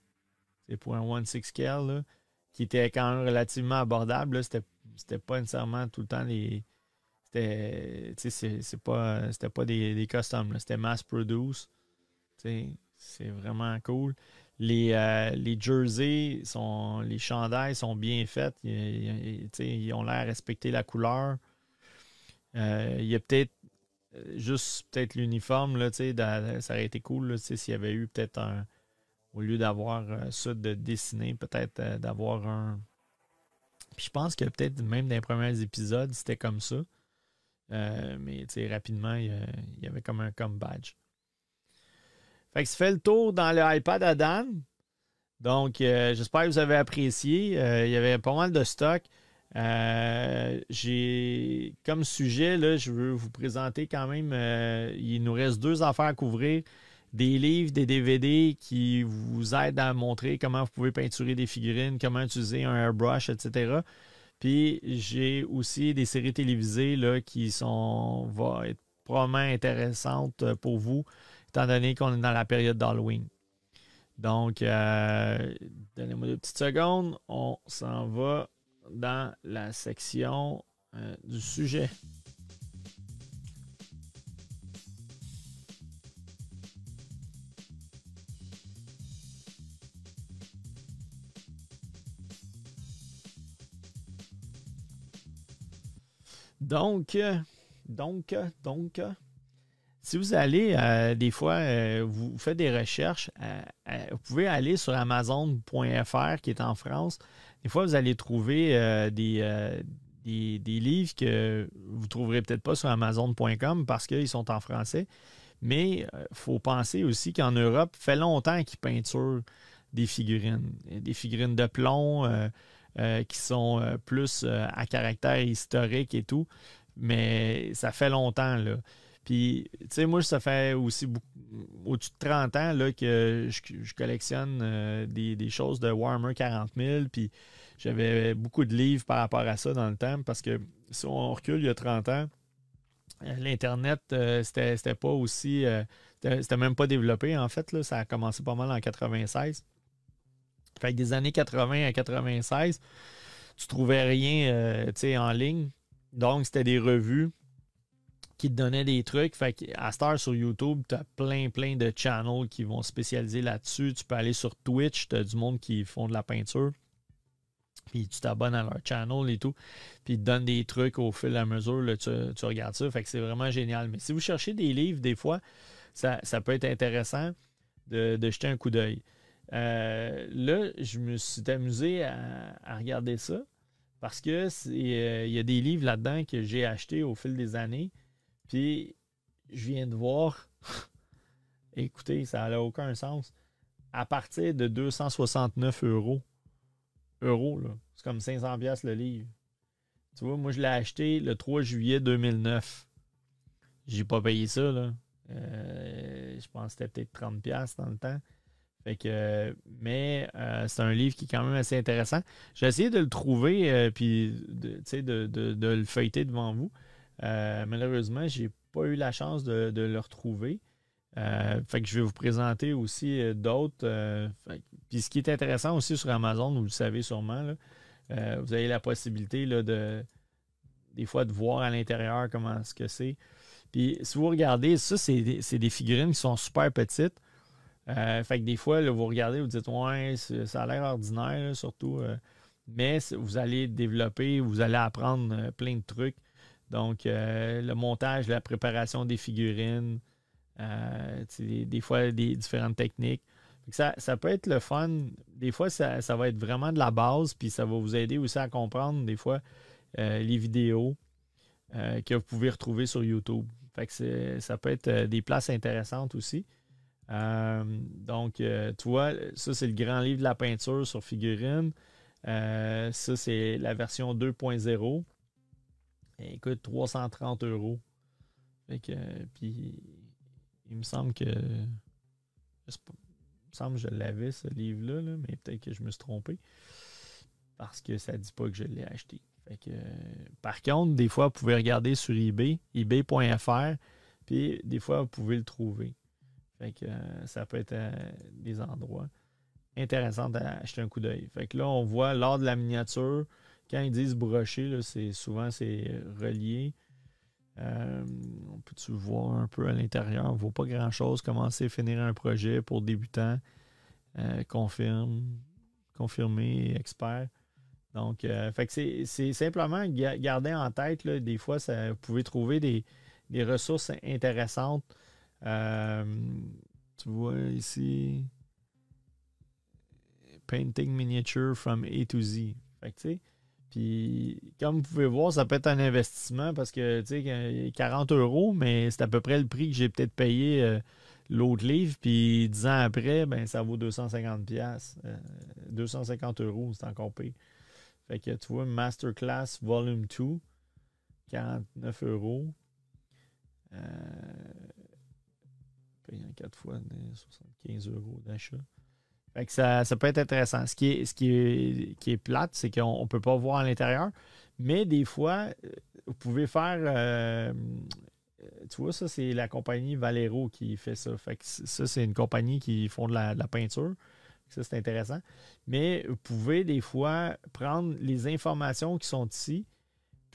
C'est pour un 1-6 là qui était quand même relativement abordable. C'était pas nécessairement tout le temps les. C'était. c'est pas. C'était pas des, des customs. C'était mass produce. C'est vraiment cool. Les, euh, les jerseys, sont, les chandails sont bien faits. Ils, ont l'air respecter la couleur. Euh, il y a peut-être euh, juste peut-être l'uniforme, ça aurait été cool s'il y avait eu peut-être un, au lieu d'avoir euh, ça de dessiner, peut-être euh, d'avoir un. Puis je pense que peut-être même dans les premiers épisodes, c'était comme ça. Euh, mais rapidement, il y, avait comme un comme badge. Fait que ça fait le tour dans le iPad à Donc, euh, j'espère que vous avez apprécié. il y avait pas mal de stock. J'ai comme sujet, là, je veux vous présenter quand même. il nous reste deux affaires à couvrir des livres, des DVD qui vous aident à montrer comment vous pouvez peinturer des figurines, comment utiliser un airbrush, etc. Puis j'ai aussi des séries télévisées là, qui sont vont être probablement intéressantes pour vous, étant donné qu'on est dans la période d'Halloween. Donc, euh, donnez-moi deux petites secondes. On s'en va dans la section euh, du sujet. Donc, donc, donc, si vous allez, euh, des fois, euh, vous faites des recherches, euh, vous pouvez aller sur amazon.fr qui est en France. Des fois, vous allez trouver des, livres que vous ne trouverez peut-être pas sur amazon.com parce qu'ils sont en français. Mais il faut penser aussi qu'en Europe, fait longtemps qu'ils peinturent des figurines, des figurines de plomb. Euh, qui sont euh, plus euh, à caractère historique et tout, mais ça fait longtemps. Là. Puis, tu sais, moi, ça fait aussi au-dessus de 30 ans que je, collectionne des, choses de Warhammer 40 puis j'avais beaucoup de livres par rapport à ça dans le temps, parce que si on recule il y a 30 ans, L'Internet, c'était pas aussi. c'était même pas développé, en fait. ça a commencé pas mal en 96. Fait que des années 80 à 96, tu trouvais rien euh, sais, en ligne. Donc, c'était des revues qui te donnaient des trucs. Fait que à Star sur YouTube, tu as plein, plein de channels qui vont spécialiser là-dessus. Tu peux aller sur Twitch, tu as du monde qui font de la peinture. Puis tu t'abonnes à leur channel et tout. Puis ils te donnent des trucs au fil à mesure. tu, regardes ça. Fait que c'est vraiment génial. Mais si vous cherchez des livres, des fois, ça, peut être intéressant de, de jeter un coup d'œil. Euh, là, je me suis amusé à, regarder ça parce que euh, il y a des livres là-dedans que j'ai achetés au fil des années. Puis je viens de voir. Écoutez, ça n'a aucun sens. À partir de 269 euros, euros c'est comme 500 pièces le livre. Tu vois, moi je l'ai acheté le 3 juillet 2009. J'ai pas payé ça euh, je pense que c'était peut-être 30 pièces dans le temps mais euh, c'est un livre qui est quand même assez intéressant. J'ai essayé de le trouver euh, puis de, le feuilleter devant vous. Euh, malheureusement, malheureusement, n'ai pas eu la chance de, le retrouver. fait que je vais vous présenter aussi d'autres. puis ce qui est intéressant aussi sur Amazon, vous le savez sûrement, vous avez la possibilité là, de des fois de voir à l'intérieur comment ce que c'est. Puis si vous regardez, ça, c'est des figurines qui sont super petites. Euh, fait que des fois, vous regardez, vous dites Ouais, ça a l'air ordinaire, surtout. Euh, mais vous allez développer, vous allez apprendre euh, plein de trucs. Donc, le montage, la préparation des figurines, des, fois des différentes techniques. Ça, peut être le fun. Des fois, ça, ça, va être vraiment de la base, puis ça va vous aider aussi à comprendre des fois les vidéos que vous pouvez retrouver sur YouTube. Fait que ça peut être des places intéressantes aussi. Euh, donc, euh, tu vois, ça, c'est le grand livre de la peinture sur figurine. Euh, ça, c'est la version 2.0. Elle coûte 330 euros. Fait que, puis, il me semble que. il me semble que je l'avais, ce livre-là, mais peut-être que je me suis trompé. Parce que ça ne dit pas que je l'ai acheté. par contre, des fois, vous pouvez regarder sur eBay, ebay.fr, puis des fois, vous pouvez le trouver. Fait que euh, ça peut être euh, des endroits intéressants à acheter un coup d'œil. Fait que là, on voit lors de la miniature, quand ils disent brocher, c'est souvent c'est relié. Euh, on peut-tu voir un peu à l'intérieur? On ne vaut pas grand-chose. Commencer, finir un projet pour débutant, confirme, confirmé, expert. Donc, c'est simplement garder en tête, des fois, ça, vous pouvez trouver des, des ressources intéressantes euh, tu vois ici, Painting Miniature from A to Z. Fait puis, comme vous pouvez voir, ça peut être un investissement parce que, 40 euros, mais c'est à peu près le prix que j'ai peut-être payé euh, l'autre livre. Puis, 10 ans après, ben, ça vaut 250 pièces 250 euros, c'est encore pire. Fait que, tu vois, Masterclass Volume 2, 49 euros. Euh, 4 fois 75 euros d'achat. Fait ça, ça, peut être intéressant. Ce qui est, ce qui est plate, c'est qu'on ne peut pas voir à l'intérieur. Mais des fois, euh, vous pouvez faire. Euh, euh, tu vois, ça, c'est la compagnie Valero qui fait ça. Fait ça, c'est une compagnie qui fait la, de la peinture. Ça, c'est intéressant. Mais vous pouvez des fois prendre les informations qui sont ici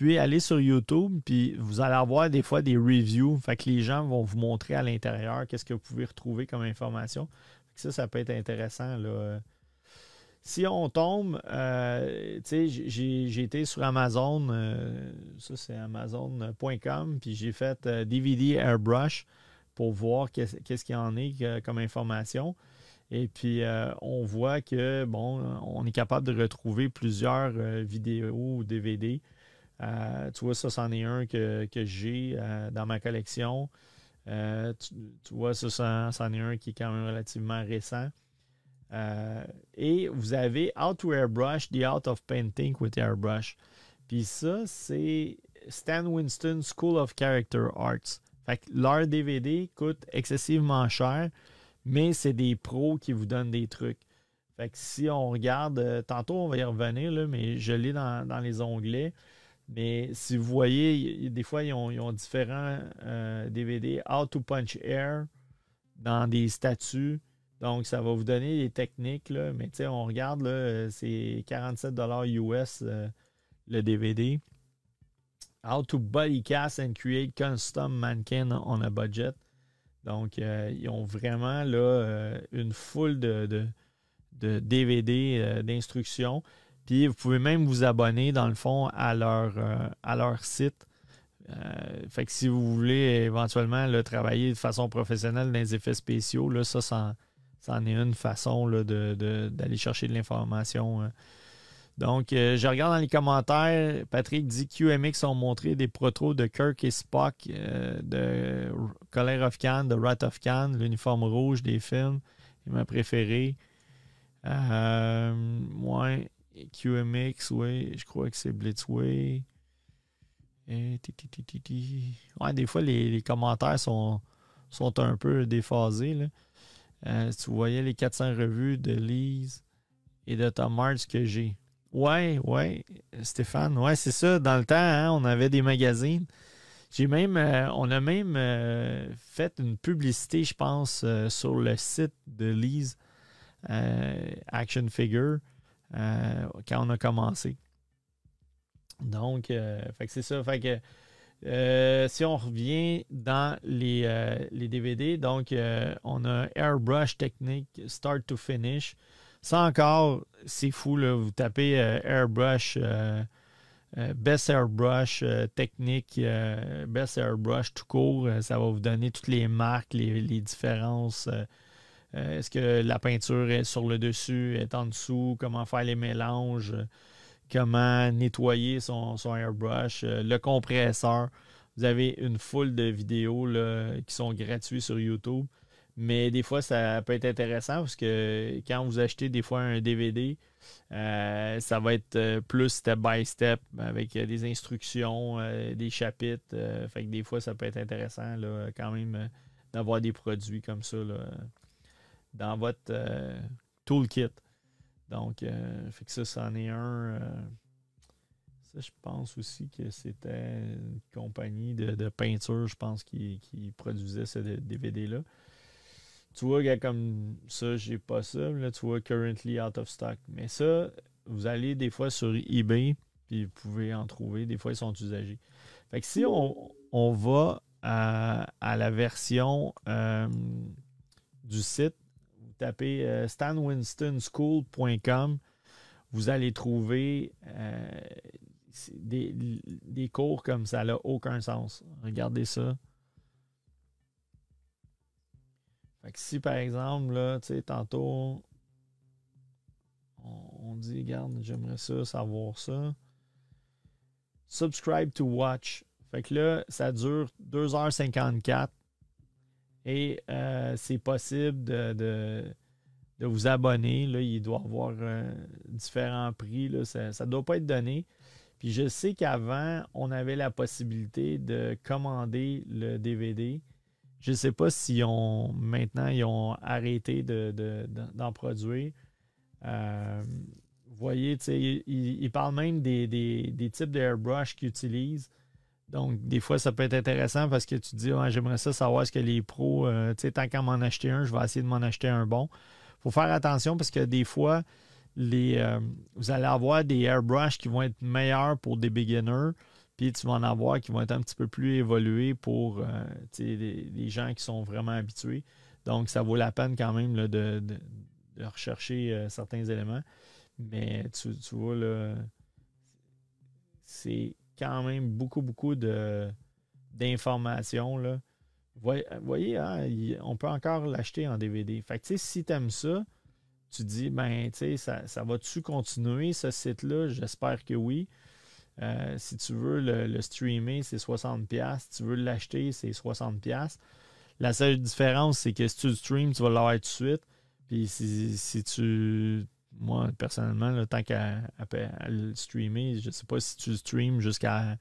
puis aller sur YouTube, puis vous allez avoir des fois des reviews. Fait que les gens vont vous montrer à l'intérieur qu'est-ce que vous pouvez retrouver comme information. Ça, ça peut être intéressant. Là. Si on tombe, euh, j'ai été sur Amazon, euh, ça c'est Amazon.com, puis j'ai fait DVD euh, Airbrush pour voir qu'est-ce qu'il y en est euh, comme information. Et puis, on voit que, bon, on est capable de retrouver plusieurs vidéos ou DVD euh, tu vois, ça, c'en est un que, j'ai euh, dans ma collection. Euh, tu, vois, ça, c'en est un qui est quand même relativement récent. et vous avez Out to Airbrush, The Art of Painting with Airbrush. Puis ça, c'est Stan Winston School of Character Arts. Fait que leur DVD coûte excessivement cher, mais c'est des pros qui vous donnent des trucs. Fait que si on regarde, tantôt on va y revenir, là, mais je l'ai dans les onglets. Mais si vous voyez, des fois, ils ont, différents DVD euh, How to Punch Air dans des statuts. Donc, ça va vous donner des techniques. Mais tu sais, on regarde, c'est 47 US euh, le DVD. How to Body Cast and Create Custom Mannequin on a Budget. Donc, euh, ils ont vraiment là, une foule de, de DVD, d'instructions. Puis vous pouvez même vous abonner, dans le fond, à leur, euh, à leur site. Euh, fait si vous voulez éventuellement travailler de façon professionnelle dans les effets spéciaux, là, ça, ça, en est une façon d'aller chercher de l'information. Hein. Donc, euh, je regarde dans les commentaires, Patrick dit QMX ont montré des protos de Kirk et Spock, de Colère of Khan, de Rat of Khan, l'uniforme rouge des films, il m'a préféré. Euh, QMX, oui, je crois que c'est Blitzway. Et des fois, les, commentaires sont, sont un peu déphasés. Euh, tu voyais les 400 revues de Lise et de Tom March que j'ai. Ouais, ouais, Stéphane, ouais, c'est ça. Dans le temps, hein, on avait des magazines. J'ai même, euh, on a même euh, fait une publicité, je pense, sur le site de Lise Action Figure. Euh, quand on a commencé. Donc, euh, c'est ça. Fait que, euh, si on revient dans les, DVD, donc on a Airbrush Technique Start to Finish. Ça encore, c'est fou. vous tapez Airbrush. best Airbrush technique, Best Airbrush tout court, ça va vous donner toutes les marques, les différences, euh, est-ce que la peinture est sur le dessus, est en dessous? Comment faire les mélanges? Comment nettoyer son, airbrush? Euh, le compresseur. Vous avez une foule de vidéos qui sont gratuites sur YouTube. Mais des fois, ça peut être intéressant parce que quand vous achetez des fois un DVD, euh, ça va être plus step by step avec des instructions, des chapitres. fait que des fois, ça peut être intéressant quand même d'avoir des produits comme ça dans votre euh, toolkit. Donc, euh, fait que ça, c'en est un. Euh, ça, je pense aussi que c'était une compagnie de, peinture, je pense, qui, produisait ce DVD-là. Tu vois, comme ça, j'ai pas ça. Là, tu vois, currently out of stock. Mais ça, vous allez des fois sur eBay, puis vous pouvez en trouver. Des fois, ils sont usagés. Fait que si on, va à, la version du site tapez euh, stanwinstonschool.com Vous allez trouver euh, des, cours comme ça n'a aucun sens. Regardez ça. Fait que si par exemple, là, tu sais, tantôt, on, dit, regarde, j'aimerais ça, savoir ça. Subscribe to watch. Fait que là, ça dure 2h54. Et euh, c'est possible de, vous abonner. Là, il doit y avoir différents prix. ça ne doit pas être donné. Puis je sais qu'avant, on avait la possibilité de commander le DVD. Je ne sais pas si on, maintenant ils ont arrêté d'en produire. vous euh, voyez, ils il parlent même des, des, des types d'airbrush qu'ils utilisent. Donc, des fois, ça peut être intéressant parce que tu dis, j'aimerais ça savoir ce que les pros, euh, tu sais, tant qu'à m'en acheter un, je vais essayer de m'en acheter un bon. Il faut faire attention parce que des fois, les, euh, vous allez avoir des airbrush qui vont être meilleurs pour des beginners, puis tu vas en avoir qui vont être un petit peu plus évolués pour euh, tu les, les, gens qui sont vraiment habitués. Donc, ça vaut la peine quand même de, rechercher certains éléments. Mais tu, tu vois, c'est quand même beaucoup, beaucoup d'informations. Voyez, voyez hein, on peut encore l'acheter en DVD. Fait que, si tu aimes ça, tu dis, ben, tu ça, ça va-tu continuer ce site-là? J'espère que oui. Euh, si tu veux le, streamer, c'est 60$. Si tu veux l'acheter, c'est 60$. La seule différence, c'est que si tu stream, tu vas l'avoir tout de suite. Puis si, si tu moi, personnellement, tant qu'à le streamer, je ne sais pas si tu streames jusqu'à.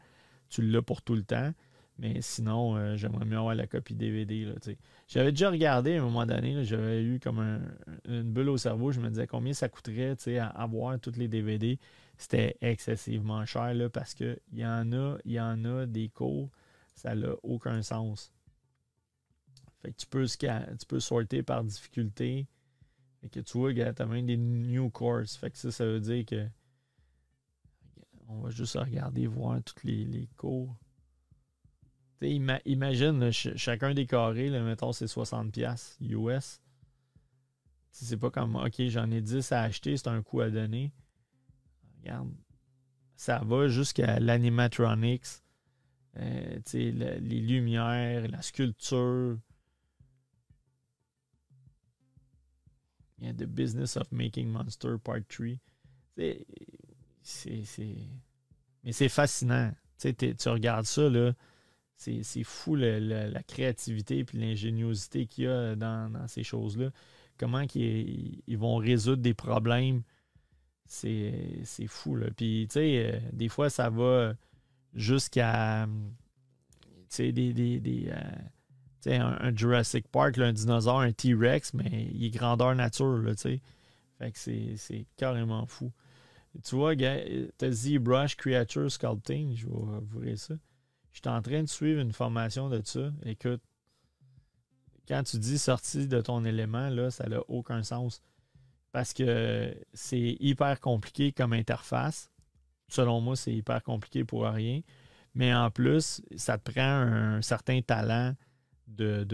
Tu l'as pour tout le temps. Mais sinon, euh, j'aimerais mieux avoir la copie DVD. J'avais déjà regardé à un moment donné, j'avais eu comme une bulle au cerveau. Je me disais combien ça coûterait à avoir tous les DVD. C'était excessivement cher parce qu'il y en a, il y en a des cours, ça n'a aucun sens. Fait que tu peux sortir par difficulté. Fait que tu vois, t'as même des new courses. Fait que ça, ça veut dire que. On va juste regarder, voir tous les, cours. imagine, chacun des carrés, là, mettons, c'est 60$ US. C'est pas comme, OK, j'en ai 10 à acheter, c'est un coût à donner. Regarde, ça va jusqu'à l'animatronics, euh, les lumières, la sculpture, Il The Business of Making Monster Part 3. C'est. Mais c'est fascinant. Tu regardes ça, là. C'est fou la créativité et l'ingéniosité qu'il y a dans, ces choses-là. Comment ils, vont résoudre des problèmes, c'est fou. Là. Puis, tu sais, euh, des fois, ça va jusqu'à. Tu sais, des. Euh, un, un, Jurassic Park, un dinosaure, un T-Rex, mais il est grandeur nature, là, tu Fait que c'est carrément fou. Tu vois, t'as ZBrush Creature Sculpting, je vais ouvrir ça. Je suis en train de suivre une formation de ça. Écoute, quand tu dis sortie de ton élément, là, ça n'a aucun sens. Parce que c'est hyper compliqué comme interface. Selon moi, c'est hyper compliqué pour rien. Mais en plus, ça te prend un certain talent de,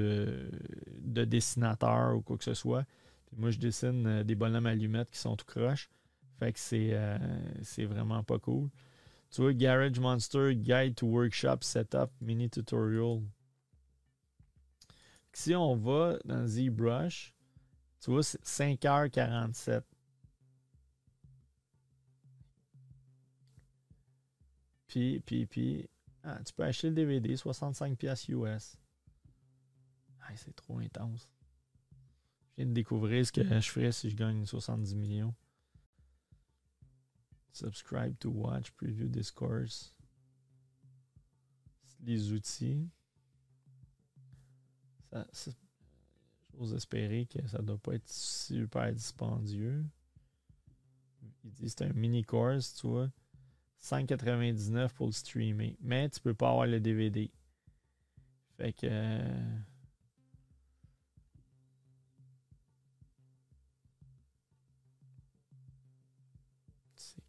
de, dessinateur ou quoi que ce soit. moi, je dessine euh, des bonhommes allumettes qui sont tout croches. Fait que euh, c'est, vraiment pas cool. Tu vois, Garage Monster Guide to Workshop Setup Mini Tutorial. Si on va dans ZBrush, tu vois, c'est 5h47. Puis, puis, puis, ah, tu peux acheter le DVD, 65$ US c'est trop intense. Je viens de découvrir ce que je ferais si je gagne 70 millions. Subscribe to watch, preview discourse. Les outils. Ça, j'ose espérer que ça doit pas être super dispendieux. Ils c'est un mini course, tu vois. 199 pour le streamer. Mais tu peux pas avoir le DVD. Fait que. Euh,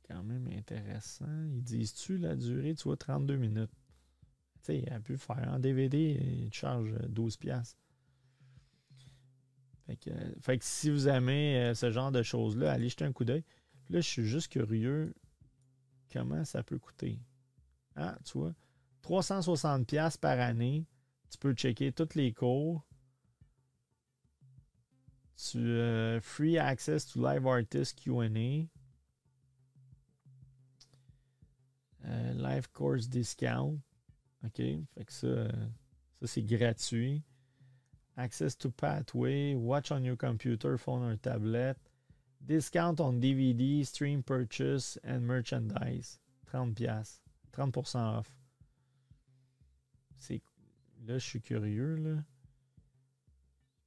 Quand même intéressant. Ils disent-tu la durée, tu vois, 32 minutes. Tu sais, il a pu faire un DVD, il charge 12$. Fait que, euh, fait que si vous aimez euh, ce genre de choses-là, allez jeter un coup d'œil. Là, je suis juste curieux comment ça peut coûter. Ah, tu vois, 360$ par année, tu peux checker tous les cours. Tu euh, free access to live artist Q&A. Euh, live Course Discount. OK. Fait que euh, ça, c'est gratuit. Access to Pathway. Watch on your computer, phone or tablet. Discount on DVD, stream purchase and merchandise. 30$. 30% off. C'est Là, je suis curieux.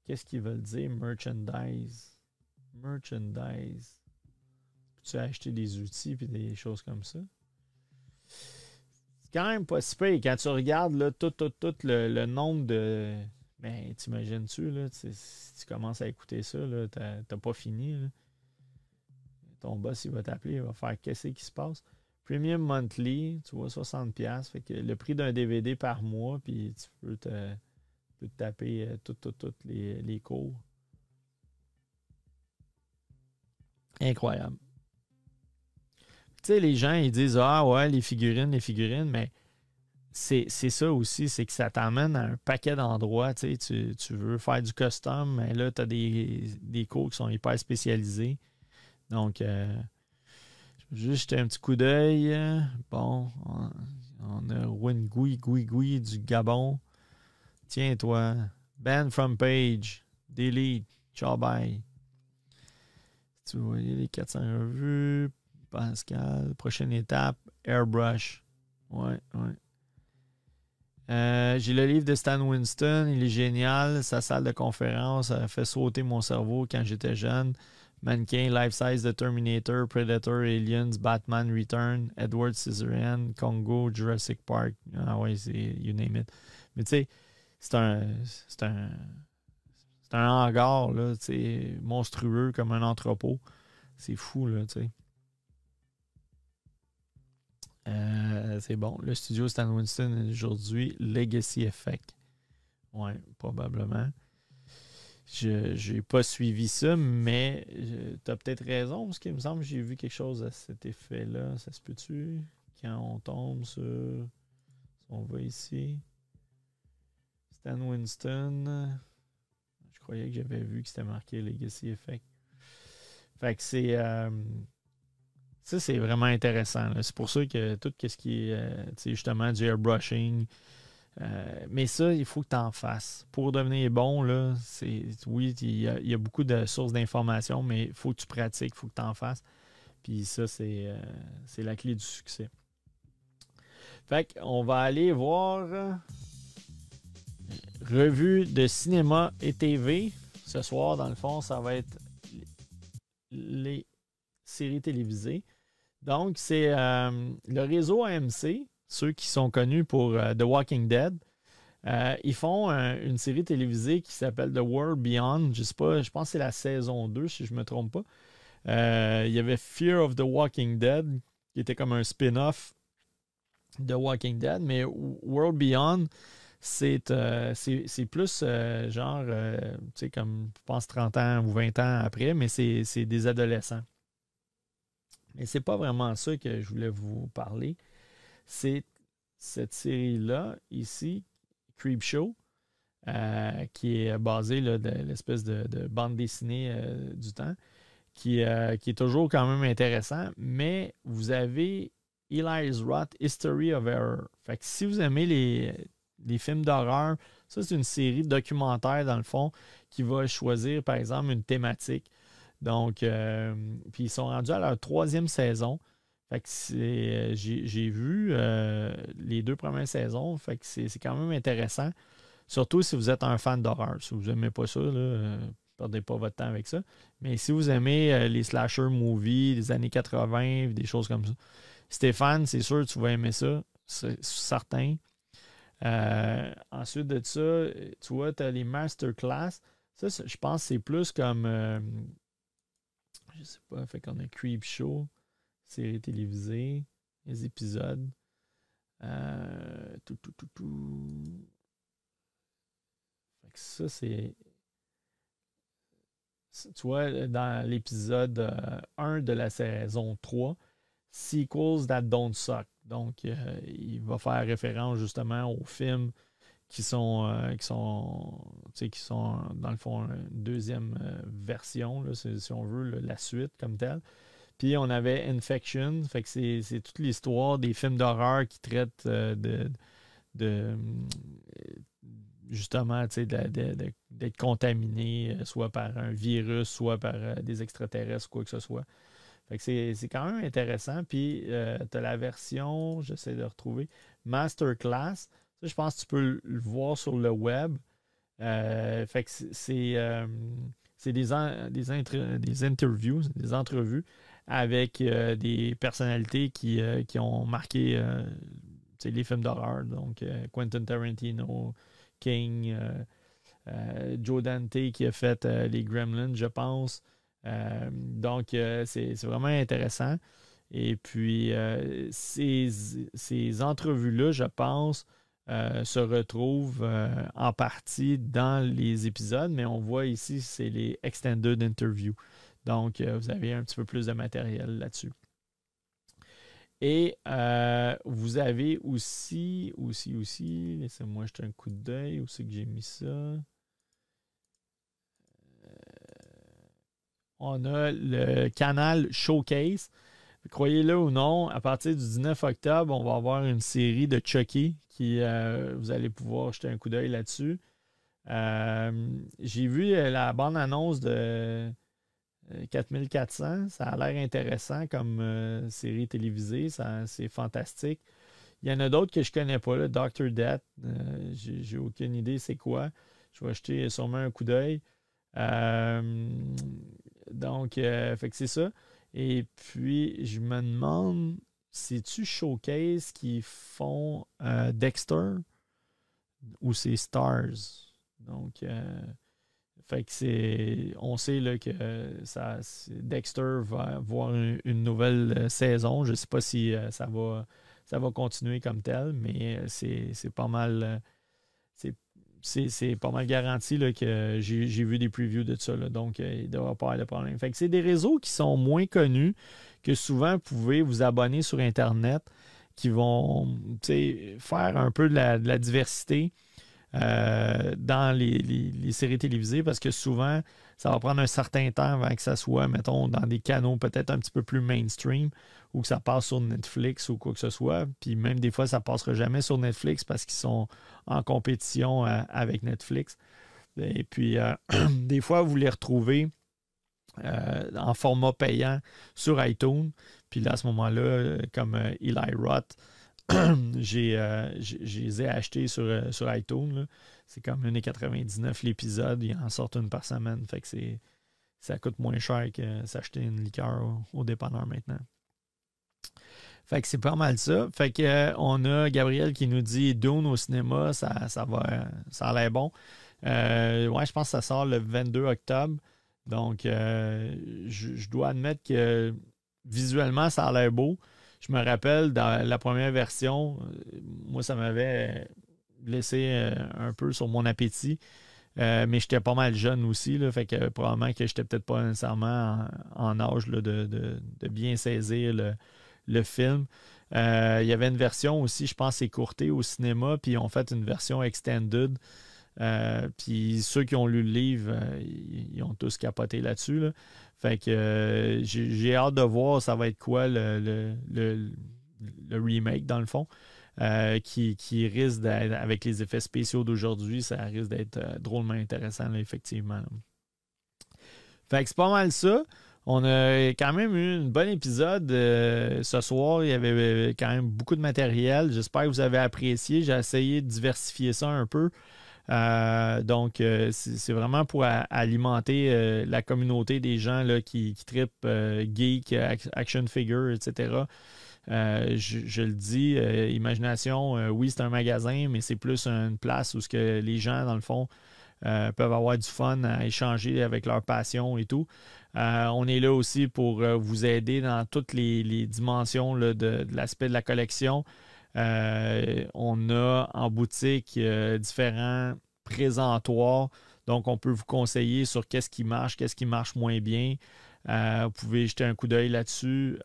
Qu'est-ce qu'ils veulent dire merchandise? Merchandise. Tu as acheté des outils et des choses comme ça? quand même pas si Quand tu regardes là, tout, tout, tout le, nombre de. Ben, t'imagines-tu, là, si tu commences à écouter ça, là, t'as pas fini. Ton boss, il va t'appeler, il va faire qu'est-ce qui se passe. Premium Monthly, tu vois, 60$. Fait que le prix d'un DVD par mois, puis tu peux te, taper euh, tout tout, tout les, les cours. Incroyable tu sais, les gens, ils disent Ah ouais, les figurines, les figurines, mais c'est ça aussi, c'est que ça t'amène à un paquet d'endroits. Tu, tu veux faire du custom, mais là, tu as des, des, cours qui sont hyper spécialisés. Donc, euh, juste un petit coup d'œil. Bon, on, a Wingui Gui Gui du Gabon. Tiens-toi. Ban from page. Delete. Ciao, bye. tu vois les 400 revues. Pascal. Prochaine étape, airbrush. Ouais, ouais. Euh, j'ai le livre de Stan Winston. Il est génial. Sa salle de conférence a fait sauter mon cerveau quand j'étais jeune. Mannequin, Life Size de Terminator, Predator, Aliens, Batman Return, Edward Scissorhands, Congo, Jurassic Park. Ah ouais, c'est you name it. Mais tu sais, c'est un. C'est un. C'est un hangar, là, monstrueux comme un entrepôt. C'est fou, là, tu sais. Euh, c'est bon. Le studio Stan Winston aujourd'hui, Legacy Effect. Oui, probablement. Je n'ai pas suivi ça, mais euh, tu as peut-être raison, parce qu'il me semble que j'ai vu quelque chose à cet effet-là. Ça se peut-tu? Quand on tombe sur. On va ici. Stan Winston. Je croyais que j'avais vu que c'était marqué Legacy Effect. Fait que c'est. Euh, ça, c'est vraiment intéressant. C'est pour ça que tout ce qui est euh, justement du airbrushing, euh, mais ça, il faut que tu en fasses. Pour devenir bon, là, c'est, oui, il y, a, beaucoup de sources d'informations, mais il faut que tu pratiques, il faut que tu en fasses. Puis ça, c'est, euh, c'est la clé du succès. Fait on va aller voir Revue de cinéma et TV. Ce soir, dans le fond, ça va être les série télévisée, Donc, c'est euh, le réseau AMC, ceux qui sont connus pour euh, The Walking Dead. Euh, ils font une série télévisée qui s'appelle The World Beyond. Je sais pas, je pense que c'est la saison 2, si je ne me trompe pas. il y avait Fear of the Walking Dead, qui était comme un spin-off de Walking Dead, mais World Beyond, c'est plus genre, tu sais, comme je pense 30 ans ou 20 ans après, mais c'est des adolescents. Mais n'est pas vraiment ça que je voulais vous parler. C'est cette série-là, ici, Creepshow, euh, qui est basée là, de l'espèce de, bande dessinée euh, du temps, euh, qui, est toujours quand même intéressant, mais vous avez Eli's Roth, History of Error. Fait si vous aimez les, les films d'horreur, ça c'est une série documentaire dans le fond qui va choisir par exemple une thématique. Donc, euh, puis ils sont rendus à leur troisième saison. Fait que euh, j'ai, vu euh, les deux premières saisons. Fait que c'est, quand même intéressant. Surtout si vous êtes un fan d'horreur. Si vous n'aimez pas ça, là, perdez pas votre temps avec ça. Mais si vous aimez les slasher movies des années 80, des choses comme ça, Stéphane, c'est sûr tu vas aimer ça. C'est certain. ensuite de ça, tu vois, tu as les masterclass. Ça, je pense que c'est plus comme je sais pas. Fait qu'on a Creep Show, série télévisée, les épisodes. Euh, tout, tout, tout, tout. Fait que ça, c'est. Tu vois, dans l'épisode 1 euh, de la saison 3, Sequels That Don't Suck. Donc, euh, il va faire référence justement au film qui sont, euh, qui sont, qui sont dans le fond une deuxième euh, version, si on veut, la suite comme telle. Puis on avait Infection, fait que c'est toute l'histoire des films d'horreur qui traitent euh, de, de, justement d'être contaminés soit par un virus, soit par des extraterrestres, quoi que ce soit. Fait que c'est quand même intéressant. Puis tu as la version, j'essaie de retrouver, Masterclass je pense que tu peux le voir sur le web. Euh, fait que c'est euh, des, interviews, des entrevues avec euh, des personnalités qui, ont marqué les films d'horreur. Donc, Quentin Tarantino, King, Joe Dante qui a fait les Gremlins, je pense. donc, c'est vraiment intéressant. Et puis, ces, ces entrevues-là, je pense, euh, se retrouvent euh, en partie dans les épisodes, mais on voit ici, c'est les extended interviews. Donc, euh, vous avez un petit peu plus de matériel là-dessus. Et vous avez aussi, aussi, aussi, laissez-moi jeter un coup d'œil, où c'est que j'ai mis ça? on a le canal Showcase. Croyez-le ou non, à partir du 19 octobre, on va avoir une série de Chucky puis euh, vous allez pouvoir jeter un coup d'œil là-dessus. Euh, j'ai vu euh, la bande annonce de 4400. Ça a l'air intéressant comme série télévisée. C'est fantastique. Il y en a d'autres que je ne connais pas. Là. Doctor Death, j'ai aucune idée c'est quoi. Je vais jeter sûrement un coup d'œil. donc, c'est ça. Et puis, je me demande c'est-tu Showcase qui font euh, Dexter ou c'est Stars? Donc, euh, fait c'est, on sait que ça, Dexter va avoir une, nouvelle euh, saison. Je ne sais pas si ça, va, ça va continuer comme tel, mais c'est, pas mal. c'est, pas mal garanti que j'ai, vu des previews de ça. donc, il ne devrait pas avoir de problème. Fait que c'est des réseaux qui sont moins connus que souvent vous pouvez vous abonner sur Internet qui vont faire un peu de la, diversité euh, dans les, séries télévisées parce que souvent, ça va prendre un certain temps avant que ça soit, mettons, dans des canaux peut-être un petit peu plus mainstream ou que ça passe sur Netflix ou quoi que ce soit. Puis même des fois, ça ne passera jamais sur Netflix parce qu'ils sont en compétition euh, avec Netflix. Et puis, euh, des fois, vous les retrouvez euh, en format payant sur iTunes. Puis là, à ce moment-là, euh, comme euh, Eli Roth, j'ai, les ai achetés sur, sur iTunes. C'est comme 1,99 l'épisode. Ils en sort une par semaine. Fait que ça coûte moins cher que s'acheter une liqueur au, dépanneur maintenant. Fait que c'est pas mal ça. Fait que on a Gabriel qui nous dit Dune au cinéma, ça, ça va ça a l'air bon. ouais, je pense que ça sort le 22 octobre. Donc, euh, je, dois admettre que visuellement, ça a l'air beau. Je me rappelle, dans la première version, euh, moi, ça m'avait laissé euh, un peu sur mon appétit. mais j'étais pas mal jeune aussi, là, fait que probablement que j'étais peut-être pas nécessairement en, âge de, bien saisir le, film. il y avait une version aussi, je pense, écourtée au cinéma, puis ils ont fait une version extended euh, puis ceux qui ont lu le livre, euh, ils ont tous capoté là-dessus. Euh, j'ai hâte de voir ça va être quoi le, remake dans le fond. qui, risque d'être, avec les effets spéciaux d'aujourd'hui, ça risque d'être drôlement intéressant, effectivement. c'est pas mal ça. On a quand même eu un bon épisode ce soir. Il y avait quand même beaucoup de matériel. J'espère que vous avez apprécié. J'ai essayé de diversifier ça un peu. Euh, donc, euh, c'est vraiment pour alimenter euh, la communauté des gens là, qui, qui tripent geek, action figure, etc. Je, le dis, Imagination, oui, c'est un magasin, mais c'est plus une place où ce que les gens, dans le fond, peuvent avoir du fun à échanger avec leur passion et tout. on est là aussi pour vous aider dans toutes les, dimensions de l'aspect de la collection. Euh, on a en boutique euh, différents présentoirs. Donc, on peut vous conseiller sur qu'est-ce qui marche, qu'est-ce qui marche moins bien. Euh, vous pouvez jeter un coup d'œil là-dessus.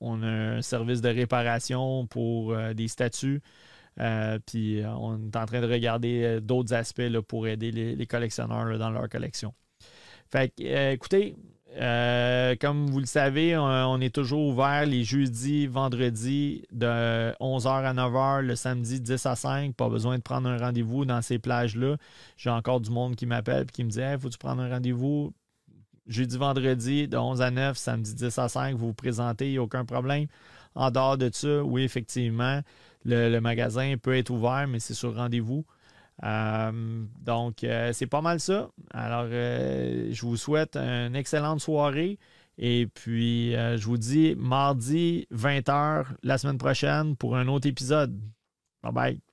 on a un service de réparation pour des statues. puis, on est en train de regarder d'autres aspects pour aider les, collectionneurs dans leur collection. Fait que, écoutez, euh, comme vous le savez, on, est toujours ouvert les jeudis, vendredis de 11h à 9h, le samedi 10 à 5. Pas besoin de prendre un rendez-vous dans ces plages-là. J'ai encore du monde qui m'appelle et qui me dit il faut-tu prendre un rendez-vous Jeudi, vendredi de 11 à 9, samedi 10 à 5, vous vous présentez, il n'y a aucun problème. En dehors de ça, oui, effectivement, le magasin peut être ouvert, mais c'est sur rendez-vous. Euh, donc, euh, c'est pas mal ça. Alors, euh, je vous souhaite une excellente soirée. Et puis, je vous dis mardi 20h la semaine prochaine pour un autre épisode. Bye bye.